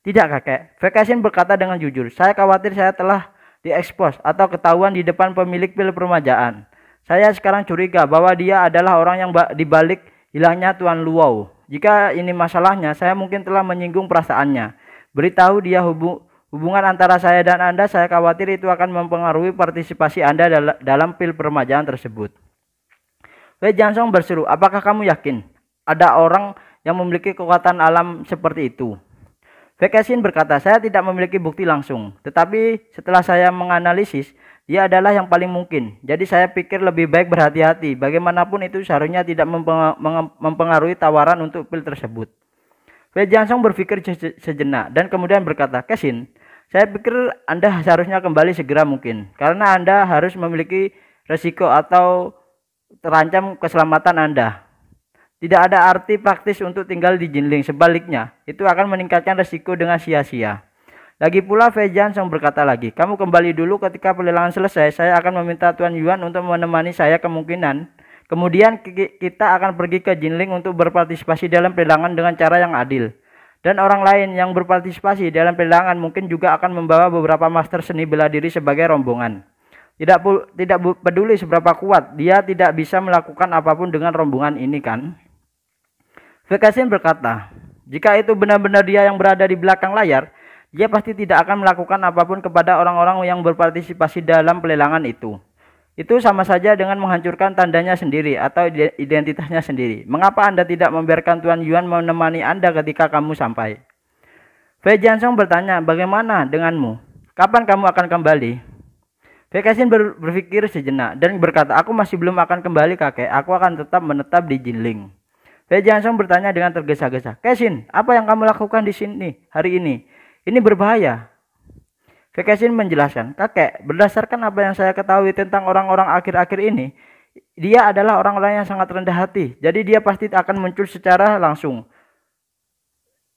Tidak kakek, Kaisin berkata dengan jujur, saya khawatir saya telah diekspos atau ketahuan di depan pemilik pil permajaan. Saya sekarang curiga bahwa dia adalah orang yang dibalik hilangnya Tuan Luau. Jika ini masalahnya, saya mungkin telah menyinggung perasaannya. Beritahu dia hubung hubungan antara saya dan Anda, saya khawatir itu akan mempengaruhi partisipasi Anda dal dalam pil permajaan tersebut. Wei Jansong berseru, apakah kamu yakin ada orang yang memiliki kekuatan alam seperti itu? Wei berkata, saya tidak memiliki bukti langsung, tetapi setelah saya menganalisis, ia adalah yang paling mungkin. Jadi saya pikir lebih baik berhati-hati. Bagaimanapun itu seharusnya tidak mempengaruhi tawaran untuk pil tersebut. Wei Jiansong berpikir sejenak dan kemudian berkata, Kesin, saya pikir Anda seharusnya kembali segera mungkin. Karena Anda harus memiliki resiko atau terancam keselamatan Anda. Tidak ada arti praktis untuk tinggal di Jinling. Sebaliknya, itu akan meningkatkan resiko dengan sia-sia. Lagi pula Fei Jansong berkata lagi, kamu kembali dulu ketika pelelangan selesai, saya akan meminta Tuan Yuan untuk menemani saya kemungkinan. Kemudian kita akan pergi ke Jinling untuk berpartisipasi dalam pelelangan dengan cara yang adil. Dan orang lain yang berpartisipasi dalam pelelangan mungkin juga akan membawa beberapa master seni bela diri sebagai rombongan. Tidak tidak peduli seberapa kuat, dia tidak bisa melakukan apapun dengan rombongan ini kan? Vekasin berkata, jika itu benar-benar dia yang berada di belakang layar, dia pasti tidak akan melakukan apapun kepada orang-orang yang berpartisipasi dalam pelelangan itu. Itu sama saja dengan menghancurkan tandanya sendiri atau identitasnya sendiri. Mengapa Anda tidak membiarkan Tuan Yuan menemani Anda ketika kamu sampai? Fei Jiansong bertanya, bagaimana denganmu? Kapan kamu akan kembali? Fei Kaisin ber berpikir sejenak dan berkata, aku masih belum akan kembali kakek, aku akan tetap menetap di Jinling. Fei Jiansong bertanya dengan tergesa-gesa, Kaisin, apa yang kamu lakukan di sini hari ini? Ini berbahaya. Kekesin menjelaskan, kakek, berdasarkan apa yang saya ketahui tentang orang-orang akhir-akhir ini, dia adalah orang-orang yang sangat rendah hati. Jadi dia pasti akan muncul secara langsung.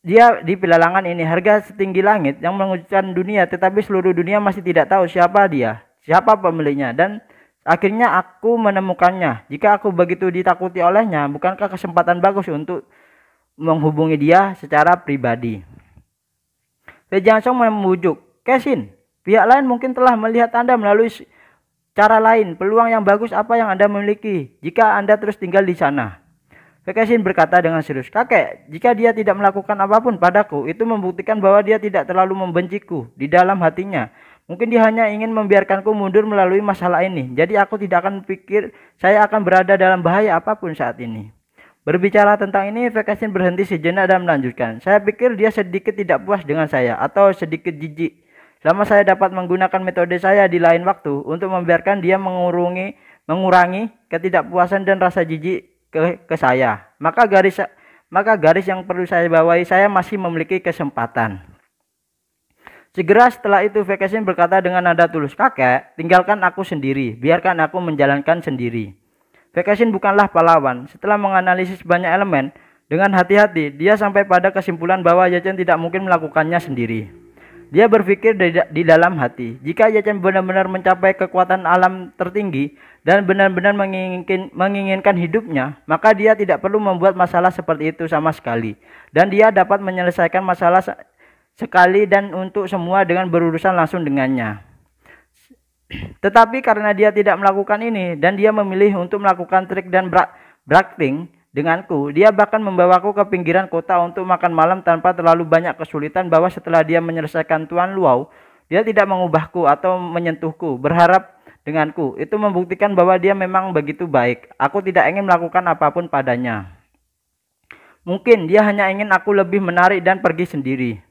Dia di pelalangan ini harga setinggi langit yang mengujudkan dunia, tetapi seluruh dunia masih tidak tahu siapa dia, siapa pemiliknya, dan akhirnya aku menemukannya. Jika aku begitu ditakuti olehnya, bukankah kesempatan bagus untuk menghubungi dia secara pribadi? Liang Song membujuk, Kesin, pihak lain mungkin telah melihat Anda melalui cara lain, peluang yang bagus apa yang Anda miliki jika Anda terus tinggal di sana. Kesin berkata dengan serius, Kakek, jika dia tidak melakukan apapun padaku, itu membuktikan bahwa dia tidak terlalu membenciku di dalam hatinya. Mungkin dia hanya ingin membiarkanku mundur melalui masalah ini. Jadi aku tidak akan pikir saya akan berada dalam bahaya apapun saat ini. Berbicara tentang ini, Vekasin berhenti sejenak dan melanjutkan. Saya pikir dia sedikit tidak puas dengan saya atau sedikit jijik. Selama saya dapat menggunakan metode saya di lain waktu untuk membiarkan dia mengurungi, mengurangi ketidakpuasan dan rasa jijik ke, ke saya, maka garis maka garis yang perlu saya bawahi saya masih memiliki kesempatan. Segera setelah itu Vekasin berkata dengan nada tulus, "Kakek, tinggalkan aku sendiri, biarkan aku menjalankan sendiri." Vekasin bukanlah pahlawan. Setelah menganalisis banyak elemen, dengan hati-hati dia sampai pada kesimpulan bahwa Yacen tidak mungkin melakukannya sendiri. Dia berpikir di dalam hati, jika Yacen benar-benar mencapai kekuatan alam tertinggi dan benar-benar menginginkan, menginginkan hidupnya, maka dia tidak perlu membuat masalah seperti itu sama sekali. Dan dia dapat menyelesaikan masalah sekali dan untuk semua dengan berurusan langsung dengannya. Tetapi karena dia tidak melakukan ini dan dia memilih untuk melakukan trik dan berakting denganku, dia bahkan membawaku ke pinggiran kota untuk makan malam tanpa terlalu banyak kesulitan bahwa setelah dia menyelesaikan Tuan Luau, dia tidak mengubahku atau menyentuhku, berharap denganku. Itu membuktikan bahwa dia memang begitu baik. Aku tidak ingin melakukan apapun padanya. Mungkin dia hanya ingin aku lebih menarik dan pergi sendiri.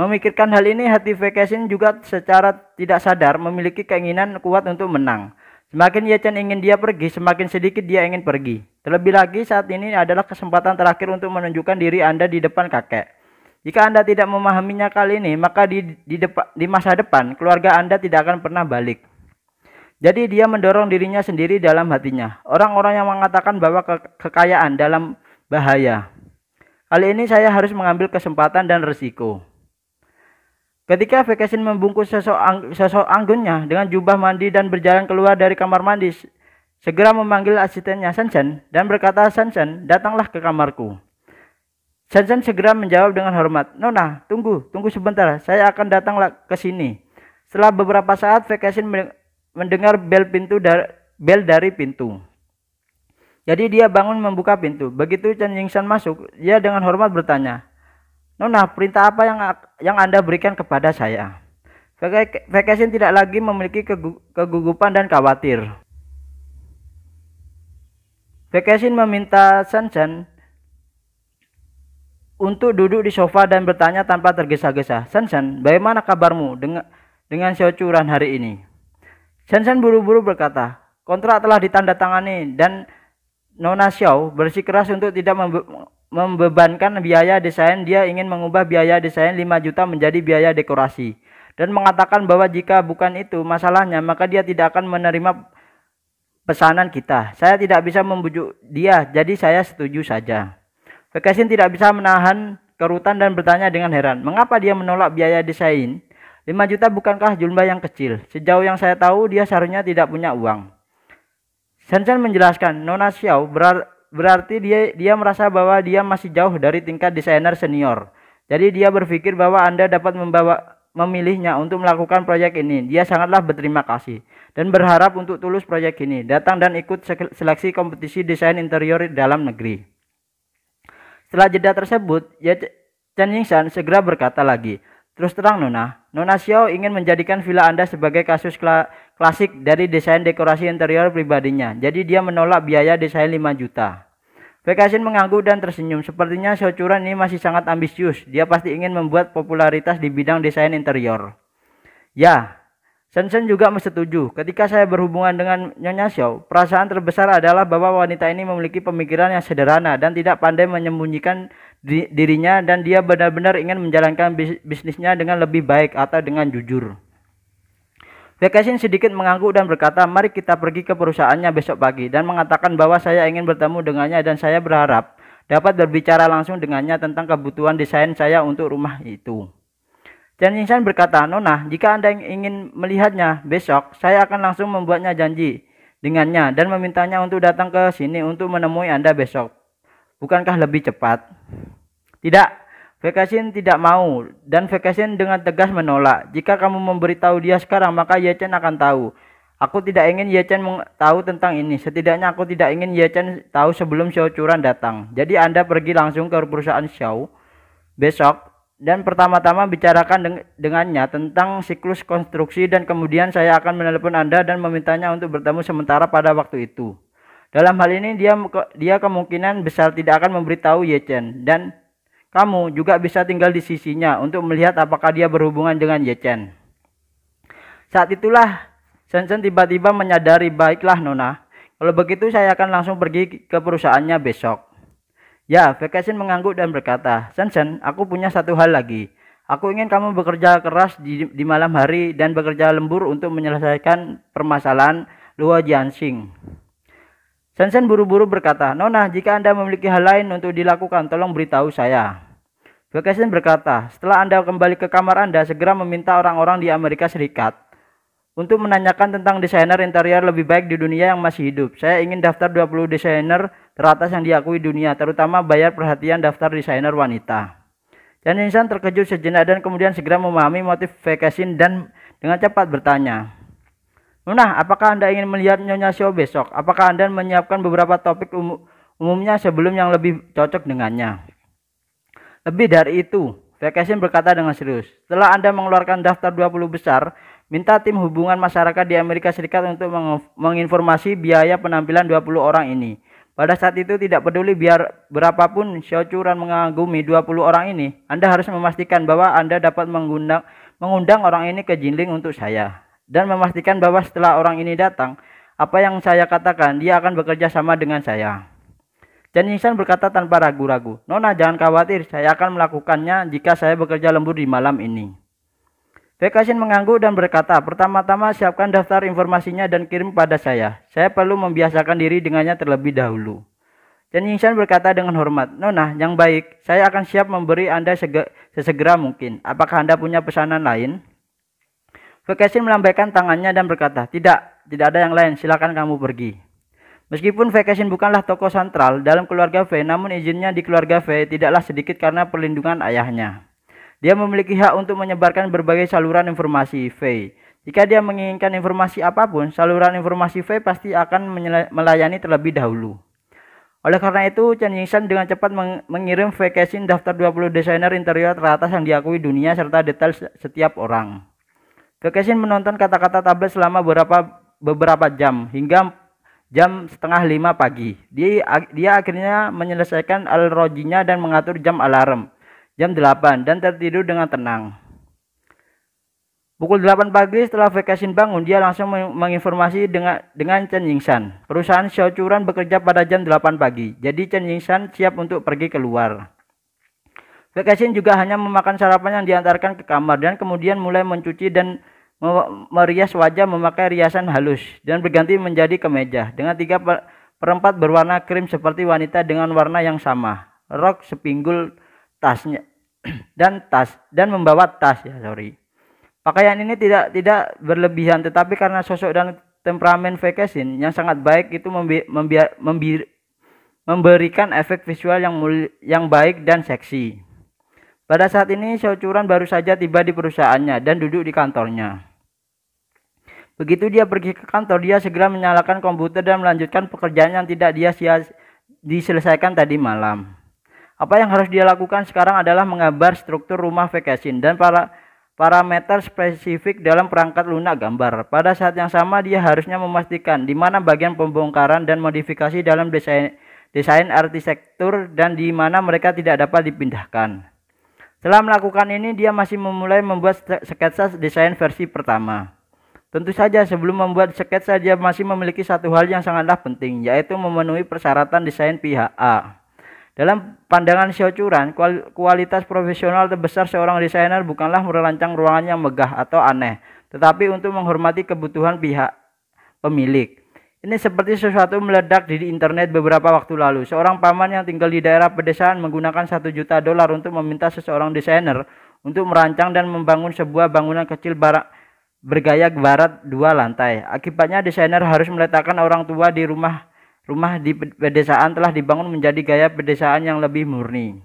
Memikirkan hal ini, hati Vekasin juga secara tidak sadar memiliki keinginan kuat untuk menang. Semakin Yechen ingin dia pergi, semakin sedikit dia ingin pergi. Terlebih lagi saat ini adalah kesempatan terakhir untuk menunjukkan diri Anda di depan kakek. Jika Anda tidak memahaminya kali ini, maka di, di, depa, di masa depan keluarga Anda tidak akan pernah balik. Jadi dia mendorong dirinya sendiri dalam hatinya. Orang-orang yang mengatakan bahwa ke, kekayaan dalam bahaya. Kali ini saya harus mengambil kesempatan dan resiko. Ketika Vekesin membungkus sosok, ang sosok anggunnya dengan jubah mandi dan berjalan keluar dari kamar mandi, segera memanggil asistennya Sansan dan berkata, Sansan, datanglah ke kamarku. Sansan segera menjawab dengan hormat, Nona, tunggu, tunggu sebentar, saya akan datang ke sini. Setelah beberapa saat, Vekesin mendengar bel pintu dari bel dari pintu. Jadi dia bangun membuka pintu. Begitu Chen Yingshan masuk, dia dengan hormat bertanya, Nona, perintah apa yang yang Anda berikan kepada saya? Vacation tidak lagi memiliki kegugupan dan khawatir. Vacation meminta Sansan untuk duduk di sofa dan bertanya tanpa tergesa-gesa. Sansan, bagaimana kabarmu dengan dengan Xiaocuran hari ini? Sansan buru-buru berkata, kontrak telah ditandatangani dan Nona Xiao bersikeras untuk tidak membebankan biaya desain, dia ingin mengubah biaya desain 5 juta menjadi biaya dekorasi dan mengatakan bahwa jika bukan itu masalahnya, maka dia tidak akan menerima pesanan kita. Saya tidak bisa membujuk dia, jadi saya setuju saja. Vekasin tidak bisa menahan kerutan dan bertanya dengan heran, mengapa dia menolak biaya desain? 5 juta bukankah jumlah yang kecil? Sejauh yang saya tahu, dia seharusnya tidak punya uang. Sensen menjelaskan, Nona Xiao berarti dia dia merasa bahwa dia masih jauh dari tingkat desainer senior. Jadi dia berpikir bahwa Anda dapat membawa memilihnya untuk melakukan proyek ini. Dia sangatlah berterima kasih dan berharap untuk tulus proyek ini. Datang dan ikut seleksi kompetisi desain interior dalam negeri. Setelah jeda tersebut, ya Chen Yingshan segera berkata lagi, "Terus terang Nona, Nona Xiao ingin menjadikan villa Anda sebagai kasus klasik dari desain dekorasi interior pribadinya. Jadi dia menolak biaya desain 5 juta. Vekasin mengangguk dan tersenyum. Sepertinya Shochuran ini masih sangat ambisius. Dia pasti ingin membuat popularitas di bidang desain interior. Ya, Sensen juga setuju. Ketika saya berhubungan dengan Nyonya Xiao, perasaan terbesar adalah bahwa wanita ini memiliki pemikiran yang sederhana dan tidak pandai menyembunyikan dirinya dan dia benar-benar ingin menjalankan bisnisnya dengan lebih baik atau dengan jujur. Vekasin sedikit mengangguk dan berkata, mari kita pergi ke perusahaannya besok pagi dan mengatakan bahwa saya ingin bertemu dengannya dan saya berharap dapat berbicara langsung dengannya tentang kebutuhan desain saya untuk rumah itu. Chen Yingsan berkata, Nona, jika Anda ingin melihatnya besok, saya akan langsung membuatnya janji dengannya dan memintanya untuk datang ke sini untuk menemui Anda besok. Bukankah lebih cepat? Tidak, Vekasin tidak mau dan Vekasin dengan tegas menolak. Jika kamu memberitahu dia sekarang maka Yechen akan tahu. Aku tidak ingin Yechen tahu tentang ini. Setidaknya aku tidak ingin Yechen tahu sebelum Xiao Curan datang. Jadi Anda pergi langsung ke perusahaan Xiao besok dan pertama-tama bicarakan deng dengannya tentang siklus konstruksi dan kemudian saya akan menelepon Anda dan memintanya untuk bertemu sementara pada waktu itu. Dalam hal ini dia dia kemungkinan besar tidak akan memberitahu Yechen dan kamu juga bisa tinggal di sisinya untuk melihat apakah dia berhubungan dengan Ye Chen. Saat itulah Shenzhen tiba-tiba menyadari baiklah Nona, kalau begitu saya akan langsung pergi ke perusahaannya besok. Ya, Vacation mengangguk dan berkata, Shenzhen, aku punya satu hal lagi. Aku ingin kamu bekerja keras di, di malam hari dan bekerja lembur untuk menyelesaikan permasalahan Luo Jianxing. Sensen buru-buru berkata, Nona, jika Anda memiliki hal lain untuk dilakukan, tolong beritahu saya. Vacation berkata, setelah Anda kembali ke kamar Anda, segera meminta orang-orang di Amerika Serikat untuk menanyakan tentang desainer interior lebih baik di dunia yang masih hidup. Saya ingin daftar 20 desainer teratas yang diakui dunia, terutama bayar perhatian daftar desainer wanita. Dan Insan terkejut sejenak dan kemudian segera memahami motif Vacation dan dengan cepat bertanya, Nah, apakah Anda ingin melihat Nyonya Show besok? Apakah Anda menyiapkan beberapa topik um umumnya sebelum yang lebih cocok dengannya? Lebih dari itu, Vacation berkata dengan serius, setelah Anda mengeluarkan daftar 20 besar, minta tim hubungan masyarakat di Amerika Serikat untuk meng menginformasi biaya penampilan 20 orang ini. Pada saat itu tidak peduli biar berapapun curan mengagumi 20 orang ini, Anda harus memastikan bahwa Anda dapat mengundang, mengundang orang ini ke Jinling untuk saya dan memastikan bahwa setelah orang ini datang, apa yang saya katakan, dia akan bekerja sama dengan saya. Chen Yingshan berkata tanpa ragu-ragu, Nona jangan khawatir, saya akan melakukannya jika saya bekerja lembur di malam ini. Kaisin mengangguk dan berkata, pertama-tama siapkan daftar informasinya dan kirim pada saya. Saya perlu membiasakan diri dengannya terlebih dahulu. Chen Yingshan berkata dengan hormat, Nona, yang baik, saya akan siap memberi Anda sesegera mungkin. Apakah Anda punya pesanan lain? Vekasin melambaikan tangannya dan berkata, tidak, tidak ada yang lain, silakan kamu pergi. Meskipun Vacation bukanlah tokoh sentral dalam keluarga V, namun izinnya di keluarga V tidaklah sedikit karena perlindungan ayahnya. Dia memiliki hak untuk menyebarkan berbagai saluran informasi V. Jika dia menginginkan informasi apapun, saluran informasi V pasti akan melayani terlebih dahulu. Oleh karena itu, Chen Yingshan dengan cepat meng mengirim Vacation daftar 20 desainer interior teratas yang diakui dunia serta detail setiap orang. Kekesin menonton kata-kata tablet selama beberapa beberapa jam hingga jam setengah lima pagi. Dia, dia akhirnya menyelesaikan alrojinya dan mengatur jam alarm jam delapan dan tertidur dengan tenang. Pukul 8 pagi setelah Vacation bangun, dia langsung menginformasi dengan dengan Chen Yingshan Perusahaan Curan bekerja pada jam 8 pagi. Jadi Chen Yingshan siap untuk pergi keluar. Kekesin juga hanya memakan sarapan yang diantarkan ke kamar dan kemudian mulai mencuci dan merias wajah memakai riasan halus dan berganti menjadi kemeja dengan tiga perempat berwarna krim seperti wanita dengan warna yang sama rok sepinggul tasnya dan tas dan membawa tas ya sorry pakaian ini tidak tidak berlebihan tetapi karena sosok dan temperamen Vekesin yang sangat baik itu membi, membi, membi, memberikan efek visual yang yang baik dan seksi pada saat ini Curan baru saja tiba di perusahaannya dan duduk di kantornya. Begitu dia pergi ke kantor, dia segera menyalakan komputer dan melanjutkan pekerjaan yang tidak dia sia diselesaikan tadi malam. Apa yang harus dia lakukan sekarang adalah menggambar struktur rumah vacation dan para parameter spesifik dalam perangkat lunak gambar. Pada saat yang sama dia harusnya memastikan di mana bagian pembongkaran dan modifikasi dalam desain desain arsitektur dan di mana mereka tidak dapat dipindahkan. Setelah melakukan ini, dia masih memulai membuat sketsa desain versi pertama. Tentu saja sebelum membuat sketsa dia masih memiliki satu hal yang sangatlah penting, yaitu memenuhi persyaratan desain pihak A. Dalam pandangan Siocuran, kualitas profesional terbesar seorang desainer bukanlah merancang ruangan yang megah atau aneh, tetapi untuk menghormati kebutuhan pihak pemilik. Ini seperti sesuatu meledak di internet beberapa waktu lalu. Seorang paman yang tinggal di daerah pedesaan menggunakan satu juta dolar untuk meminta seseorang desainer untuk merancang dan membangun sebuah bangunan kecil barak bergaya barat dua lantai. Akibatnya desainer harus meletakkan orang tua di rumah rumah di pedesaan telah dibangun menjadi gaya pedesaan yang lebih murni.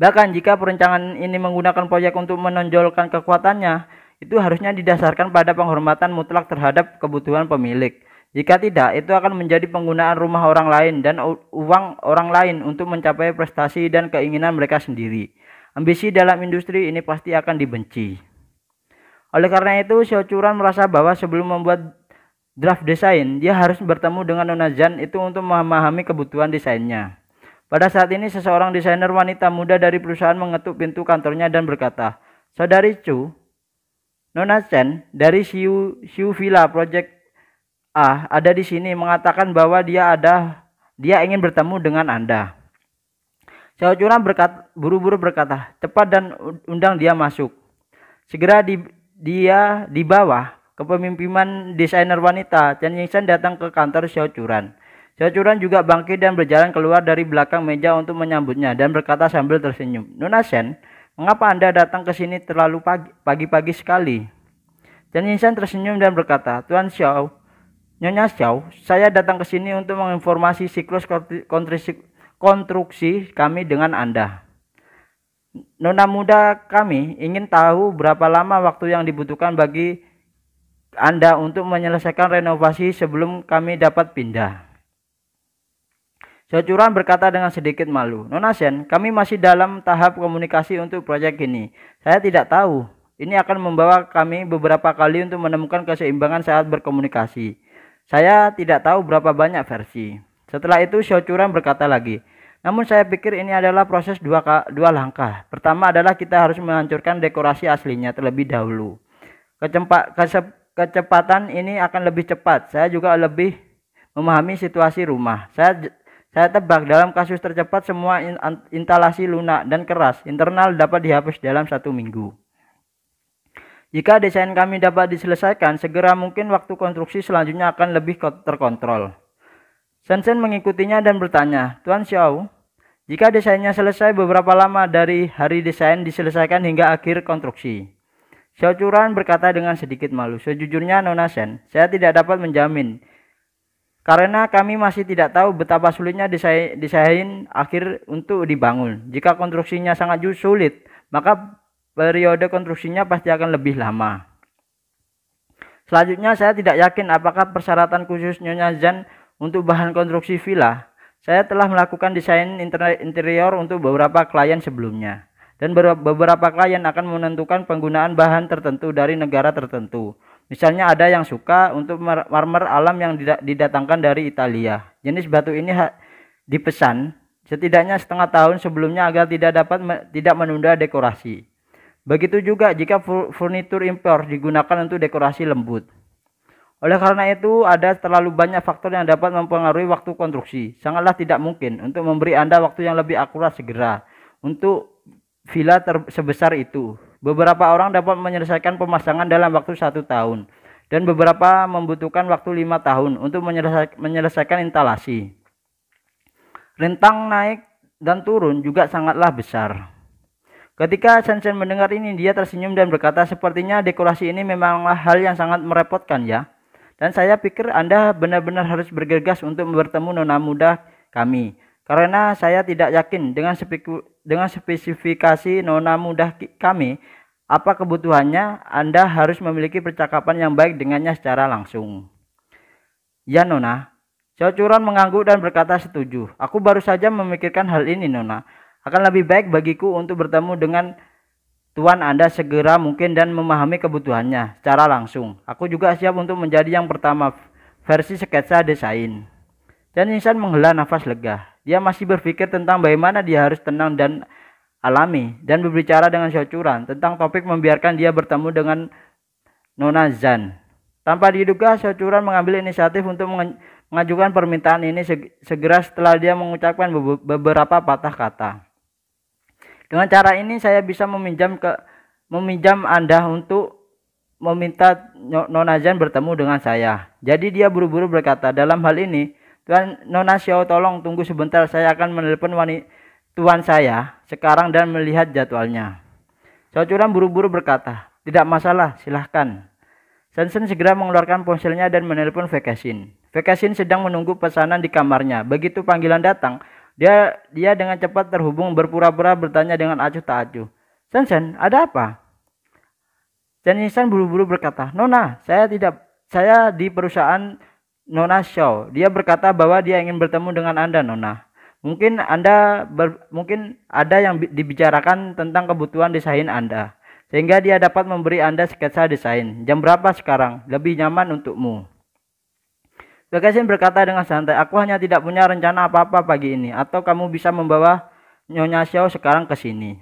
Bahkan jika perencanaan ini menggunakan proyek untuk menonjolkan kekuatannya, itu harusnya didasarkan pada penghormatan mutlak terhadap kebutuhan pemilik. Jika tidak, itu akan menjadi penggunaan rumah orang lain dan uang orang lain untuk mencapai prestasi dan keinginan mereka sendiri. Ambisi dalam industri ini pasti akan dibenci. Oleh karena itu, Curan merasa bahwa sebelum membuat draft desain, dia harus bertemu dengan Zhan itu untuk memahami kebutuhan desainnya. Pada saat ini, seseorang desainer wanita muda dari perusahaan mengetuk pintu kantornya dan berkata, Saudari Chu, Nona Chen dari Siu, Siu Villa Project A ada di sini mengatakan bahwa dia ada dia ingin bertemu dengan Anda. Cao Curan berkat, buru-buru berkata, cepat dan undang dia masuk. Segera di, dia di bawah kepemimpinan desainer wanita, Chen Yingshan datang ke kantor Xiao Curan. Curan juga bangkit dan berjalan keluar dari belakang meja untuk menyambutnya dan berkata sambil tersenyum, Nona Chen. Mengapa Anda datang ke sini terlalu pagi-pagi sekali? Chen Yinsen tersenyum dan berkata, Tuan Xiao, Nyonya Xiao, saya datang ke sini untuk menginformasi siklus konstruksi kami dengan Anda. Nona muda kami ingin tahu berapa lama waktu yang dibutuhkan bagi Anda untuk menyelesaikan renovasi sebelum kami dapat pindah. Securan berkata dengan sedikit malu, Nona Sen, kami masih dalam tahap komunikasi untuk proyek ini. Saya tidak tahu. Ini akan membawa kami beberapa kali untuk menemukan keseimbangan saat berkomunikasi. Saya tidak tahu berapa banyak versi. Setelah itu Shocuran berkata lagi, namun saya pikir ini adalah proses dua, dua langkah. Pertama adalah kita harus menghancurkan dekorasi aslinya terlebih dahulu. Kecempa, kesep, kecepatan ini akan lebih cepat. Saya juga lebih memahami situasi rumah. Saya saya tebak dalam kasus tercepat semua instalasi lunak dan keras internal dapat dihapus dalam satu minggu. Jika desain kami dapat diselesaikan, segera mungkin waktu konstruksi selanjutnya akan lebih terkontrol. Shenzhen mengikutinya dan bertanya, Tuan Xiao, jika desainnya selesai beberapa lama dari hari desain diselesaikan hingga akhir konstruksi. Xiao Curan berkata dengan sedikit malu, sejujurnya Nona Shen, saya tidak dapat menjamin karena kami masih tidak tahu betapa sulitnya desain, akhir untuk dibangun. Jika konstruksinya sangat sulit, maka periode konstruksinya pasti akan lebih lama. Selanjutnya saya tidak yakin apakah persyaratan khusus Nyonya Zan untuk bahan konstruksi villa. Saya telah melakukan desain interior untuk beberapa klien sebelumnya dan beberapa klien akan menentukan penggunaan bahan tertentu dari negara tertentu. Misalnya ada yang suka untuk marmer alam yang didatangkan dari Italia. Jenis batu ini dipesan setidaknya setengah tahun sebelumnya agar tidak dapat me tidak menunda dekorasi. Begitu juga jika furnitur impor digunakan untuk dekorasi lembut. Oleh karena itu, ada terlalu banyak faktor yang dapat mempengaruhi waktu konstruksi. Sangatlah tidak mungkin untuk memberi Anda waktu yang lebih akurat segera untuk villa sebesar itu. Beberapa orang dapat menyelesaikan pemasangan dalam waktu satu tahun dan beberapa membutuhkan waktu lima tahun untuk menyelesaikan instalasi. Rentang naik dan turun juga sangatlah besar. Ketika Shenzhen mendengar ini, dia tersenyum dan berkata, sepertinya dekorasi ini memanglah hal yang sangat merepotkan ya. Dan saya pikir Anda benar-benar harus bergegas untuk bertemu nona muda kami. Karena saya tidak yakin dengan spiku, dengan spesifikasi nona mudah kami apa kebutuhannya, Anda harus memiliki percakapan yang baik dengannya secara langsung. Ya Nona, Cocuran mengangguk dan berkata setuju. Aku baru saja memikirkan hal ini Nona. Akan lebih baik bagiku untuk bertemu dengan Tuan Anda segera mungkin dan memahami kebutuhannya secara langsung. Aku juga siap untuk menjadi yang pertama versi sketsa desain. Dan insan menghela nafas lega. Dia masih berpikir tentang bagaimana dia harus tenang dan alami dan berbicara dengan syocuran tentang topik membiarkan dia bertemu dengan Nona Zan. Tanpa diduga, syocuran mengambil inisiatif untuk mengajukan permintaan ini segera setelah dia mengucapkan beberapa patah kata. Dengan cara ini saya bisa meminjam ke meminjam Anda untuk meminta Nona Zan bertemu dengan saya. Jadi dia buru-buru berkata, dalam hal ini Tuan Nona Xiao tolong tunggu sebentar saya akan menelepon wanita tuan saya sekarang dan melihat jadwalnya. Socuran buru-buru berkata, tidak masalah, silahkan. Shen segera mengeluarkan ponselnya dan menelpon Vekasin. Vekasin sedang menunggu pesanan di kamarnya. Begitu panggilan datang, dia dia dengan cepat terhubung berpura-pura bertanya dengan acuh tak acuh. Shen ada apa? Shen Shen buru-buru berkata, Nona, saya tidak saya di perusahaan Nona Shaw. Dia berkata bahwa dia ingin bertemu dengan Anda, Nona. Mungkin Anda ber, mungkin ada yang dibicarakan tentang kebutuhan desain Anda, sehingga dia dapat memberi Anda sketsa desain. Jam berapa sekarang? Lebih nyaman untukmu. Gagasin berkata dengan santai, "Aku hanya tidak punya rencana apa-apa pagi ini, atau kamu bisa membawa Nyonya Xiao sekarang ke sini."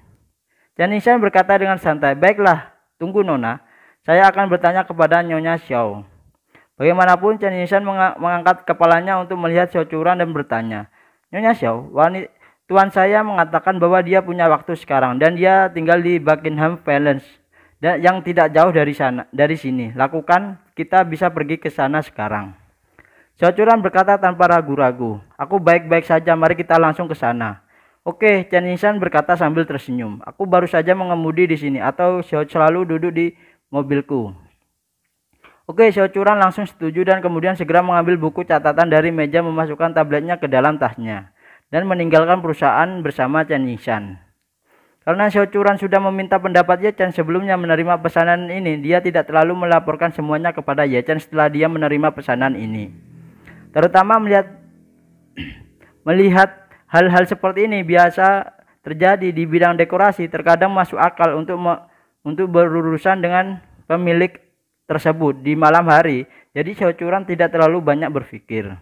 Janisha berkata dengan santai, "Baiklah, tunggu Nona. Saya akan bertanya kepada Nyonya Xiao." Bagaimanapun Chen Yishan mengangkat kepalanya untuk melihat Xiao Curan dan bertanya, Nyonya Xiao, wanita Tuan saya mengatakan bahwa dia punya waktu sekarang dan dia tinggal di Buckingham Palace dan yang tidak jauh dari sana dari sini. Lakukan, kita bisa pergi ke sana sekarang. Xiao Curan berkata tanpa ragu-ragu, "Aku baik-baik saja, mari kita langsung ke sana." Oke, Chen Yishan berkata sambil tersenyum. "Aku baru saja mengemudi di sini atau Xiao selalu duduk di mobilku." Oke, Curan langsung setuju dan kemudian segera mengambil buku catatan dari meja memasukkan tabletnya ke dalam tasnya dan meninggalkan perusahaan bersama Chen Yishan. Karena Curan sudah meminta pendapat Ye Chen sebelumnya menerima pesanan ini, dia tidak terlalu melaporkan semuanya kepada Ye Chen setelah dia menerima pesanan ini. Terutama melihat melihat hal-hal seperti ini biasa terjadi di bidang dekorasi, terkadang masuk akal untuk untuk berurusan dengan pemilik tersebut di malam hari. Jadi Curan tidak terlalu banyak berpikir.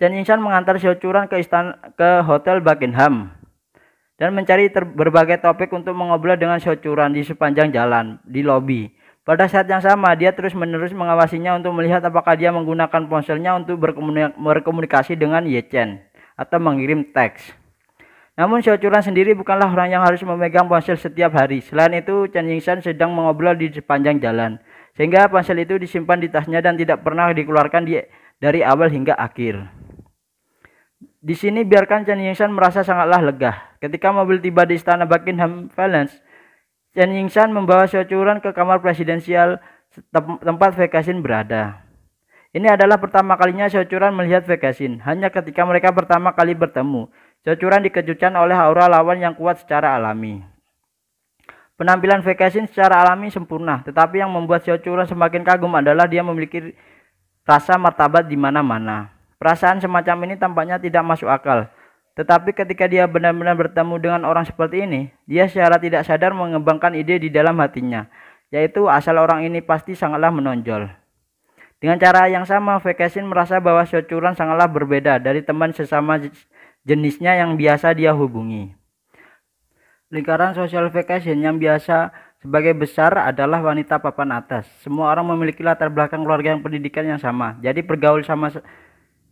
Chen Insan mengantar Curan ke istana ke Hotel Buckingham dan mencari ter, berbagai topik untuk mengobrol dengan Curan di sepanjang jalan di lobi. Pada saat yang sama, dia terus-menerus mengawasinya untuk melihat apakah dia menggunakan ponselnya untuk berkomunikasi dengan Ye Chen atau mengirim teks. Namun Xiao Curan sendiri bukanlah orang yang harus memegang ponsel setiap hari. Selain itu, Chen Yingshan sedang mengobrol di sepanjang jalan. Sehingga ponsel itu disimpan di tasnya dan tidak pernah dikeluarkan di, dari awal hingga akhir. Di sini biarkan Chen Yingshan merasa sangatlah lega. Ketika mobil tiba di istana Buckingham Palace, Chen Yingshan membawa Xiao Curan ke kamar presidensial tempat Vekasin berada. Ini adalah pertama kalinya Xiao Curan melihat Vekasin, hanya ketika mereka pertama kali bertemu. Cocuran dikejutkan oleh aura lawan yang kuat secara alami. Penampilan Vekasin secara alami sempurna, tetapi yang membuat Cocuran semakin kagum adalah dia memiliki rasa martabat di mana-mana. Perasaan semacam ini tampaknya tidak masuk akal. Tetapi ketika dia benar-benar bertemu dengan orang seperti ini, dia secara tidak sadar mengembangkan ide di dalam hatinya, yaitu asal orang ini pasti sangatlah menonjol. Dengan cara yang sama, Vekasin merasa bahwa Shochuran sangatlah berbeda dari teman sesama jenisnya yang biasa dia hubungi. Lingkaran social vacation yang biasa sebagai besar adalah wanita papan atas. Semua orang memiliki latar belakang keluarga yang pendidikan yang sama. Jadi bergaul sama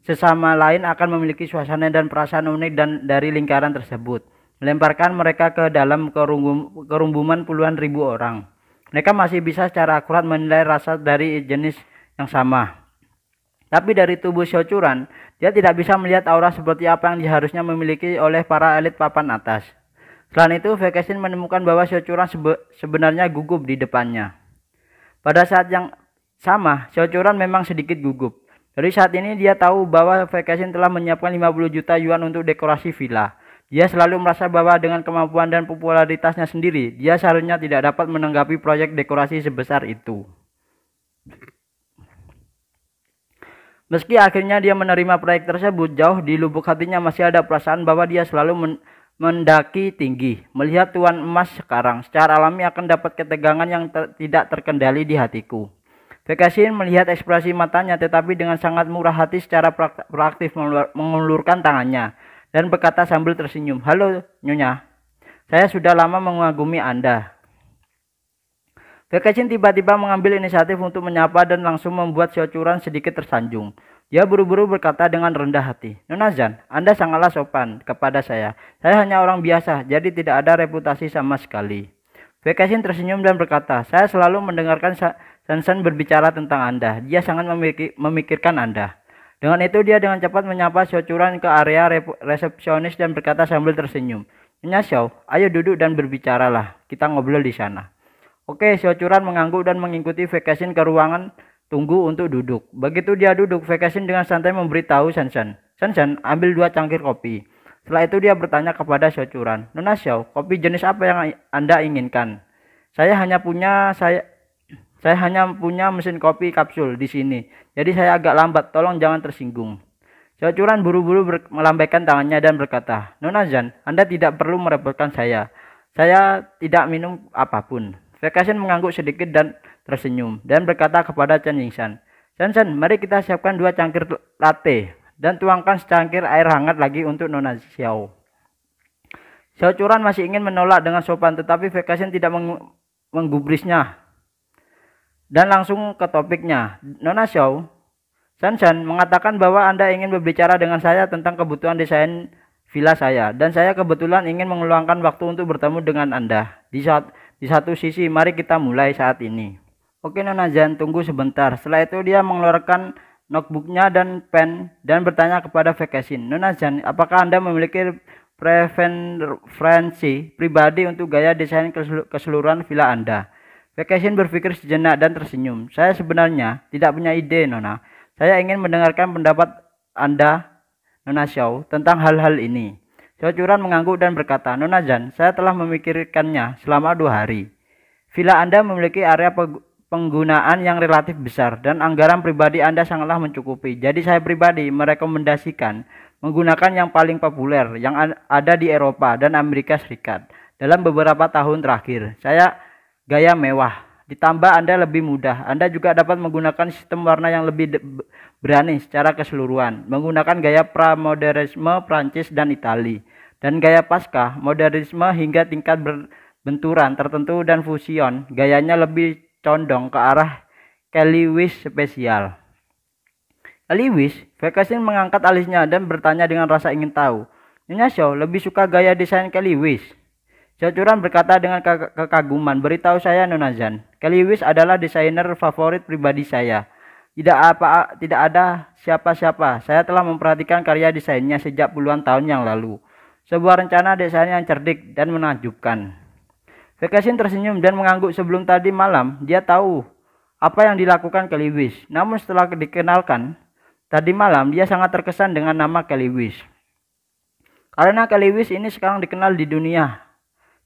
sesama lain akan memiliki suasana dan perasaan unik dan dari lingkaran tersebut. Melemparkan mereka ke dalam kerumbu, kerumbuman puluhan ribu orang. Mereka masih bisa secara akurat menilai rasa dari jenis yang sama. Tapi dari tubuh syocuran dia tidak bisa melihat aura seperti apa yang diharusnya memiliki oleh para elit papan atas. Selain itu, Vekesin menemukan bahwa syocuran sebe sebenarnya gugup di depannya. Pada saat yang sama, syocuran memang sedikit gugup. Dari saat ini dia tahu bahwa Vekesin telah menyiapkan 50 juta yuan untuk dekorasi villa. Dia selalu merasa bahwa dengan kemampuan dan popularitasnya sendiri, dia seharusnya tidak dapat menanggapi proyek dekorasi sebesar itu. Meski akhirnya dia menerima proyek tersebut, jauh di lubuk hatinya masih ada perasaan bahwa dia selalu men mendaki tinggi. Melihat tuan emas sekarang, secara alami akan dapat ketegangan yang ter tidak terkendali di hatiku. Vekasin melihat ekspresi matanya tetapi dengan sangat murah hati secara proaktif mengulurkan tangannya dan berkata sambil tersenyum, "Halo, Nyonya. Saya sudah lama mengagumi Anda. Kekecin tiba-tiba mengambil inisiatif untuk menyapa dan langsung membuat Siocuran sedikit tersanjung. Dia buru-buru berkata dengan rendah hati, Nunazan, Anda sangatlah sopan kepada saya. Saya hanya orang biasa, jadi tidak ada reputasi sama sekali. Vekasin tersenyum dan berkata, saya selalu mendengarkan Sansan berbicara tentang Anda. Dia sangat memikirkan Anda. Dengan itu dia dengan cepat menyapa Syocuran ke area resepsionis dan berkata sambil tersenyum, Nyasyau, ayo duduk dan berbicaralah. Kita ngobrol di sana. Oke, Curan mengangguk dan mengikuti Vacation ke ruangan tunggu untuk duduk. Begitu dia duduk, Vacation dengan santai memberitahu Sansan. Sansan, ambil dua cangkir kopi. Setelah itu dia bertanya kepada Curan, Nona Xiao, kopi jenis apa yang Anda inginkan? Saya hanya punya saya saya hanya punya mesin kopi kapsul di sini. Jadi saya agak lambat, tolong jangan tersinggung. Curan buru-buru melambaikan tangannya dan berkata, Nona Zan, Anda tidak perlu merepotkan saya. Saya tidak minum apapun. Vaksin mengangguk sedikit dan tersenyum dan berkata kepada Chen Yingshan, Chen Chen, mari kita siapkan dua cangkir latte dan tuangkan secangkir air hangat lagi untuk Nona Xiao. Xiao Curan masih ingin menolak dengan sopan tetapi Vaksin tidak meng menggubrisnya dan langsung ke topiknya. Nona Xiao, Chen Chen mengatakan bahwa Anda ingin berbicara dengan saya tentang kebutuhan desain villa saya dan saya kebetulan ingin mengeluangkan waktu untuk bertemu dengan Anda. Di saat di satu sisi, mari kita mulai saat ini. Oke Nona jangan tunggu sebentar. Setelah itu dia mengeluarkan notebooknya dan pen dan bertanya kepada Vekasin. Nona jangan, apakah Anda memiliki preferensi pribadi untuk gaya desain keseluruhan villa Anda? Vekasin berpikir sejenak dan tersenyum. Saya sebenarnya tidak punya ide, Nona. Saya ingin mendengarkan pendapat Anda, Nona Xiao, tentang hal-hal ini. Cocuran mengangguk dan berkata, Nonazan, saya telah memikirkannya selama dua hari. Villa Anda memiliki area penggunaan yang relatif besar dan anggaran pribadi Anda sangatlah mencukupi. Jadi saya pribadi merekomendasikan menggunakan yang paling populer yang ada di Eropa dan Amerika Serikat dalam beberapa tahun terakhir. Saya gaya mewah. Ditambah Anda lebih mudah. Anda juga dapat menggunakan sistem warna yang lebih berani secara keseluruhan, menggunakan gaya pramodernisme Prancis dan Italia dan gaya pasca modernisme hingga tingkat benturan tertentu dan fusion. Gayanya lebih condong ke arah Kelly spesial. Kelly Vekasin mengangkat alisnya dan bertanya dengan rasa ingin tahu. Nyonya show lebih suka gaya desain Kelly Cacuran berkata dengan ke kekaguman, beritahu saya Nonazan, Keliwis adalah desainer favorit pribadi saya. Tidak apa tidak ada siapa-siapa. Saya telah memperhatikan karya desainnya sejak puluhan tahun yang lalu. Sebuah rencana desain yang cerdik dan menakjubkan. Vekasin tersenyum dan mengangguk sebelum tadi malam. Dia tahu apa yang dilakukan Keliwis. Namun setelah dikenalkan, tadi malam dia sangat terkesan dengan nama Keliwis. Karena Keliwis ini sekarang dikenal di dunia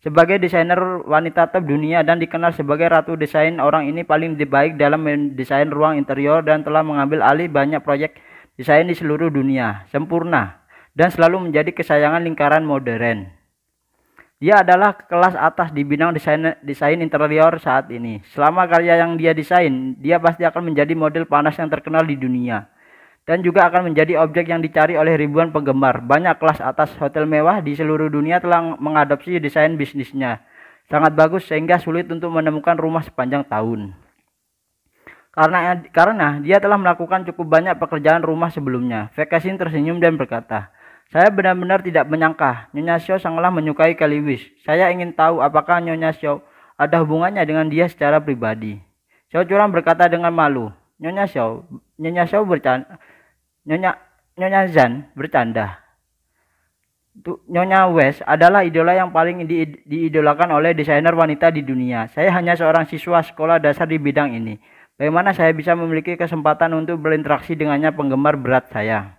sebagai desainer wanita top dunia dan dikenal sebagai ratu desain, orang ini paling baik dalam mendesain ruang interior dan telah mengambil alih banyak proyek desain di seluruh dunia. Sempurna dan selalu menjadi kesayangan lingkaran modern. Dia adalah kelas atas di bidang desain, desain interior saat ini. Selama karya yang dia desain, dia pasti akan menjadi model panas yang terkenal di dunia dan juga akan menjadi objek yang dicari oleh ribuan penggemar. Banyak kelas atas hotel mewah di seluruh dunia telah mengadopsi desain bisnisnya. Sangat bagus sehingga sulit untuk menemukan rumah sepanjang tahun. Karena karena dia telah melakukan cukup banyak pekerjaan rumah sebelumnya. Vekasin tersenyum dan berkata, "Saya benar-benar tidak menyangka Nyonya Xiao sangatlah menyukai Kaliwis. Saya ingin tahu apakah Nyonya Xiao ada hubungannya dengan dia secara pribadi." Xiao Curang berkata dengan malu, "Nyonya Xiao, Nyonya Xiao bercanda, Nyonya Nyonya Zan bercanda. Nyonya West adalah idola yang paling di, diidolakan oleh desainer wanita di dunia. Saya hanya seorang siswa sekolah dasar di bidang ini. Bagaimana saya bisa memiliki kesempatan untuk berinteraksi dengannya penggemar berat saya?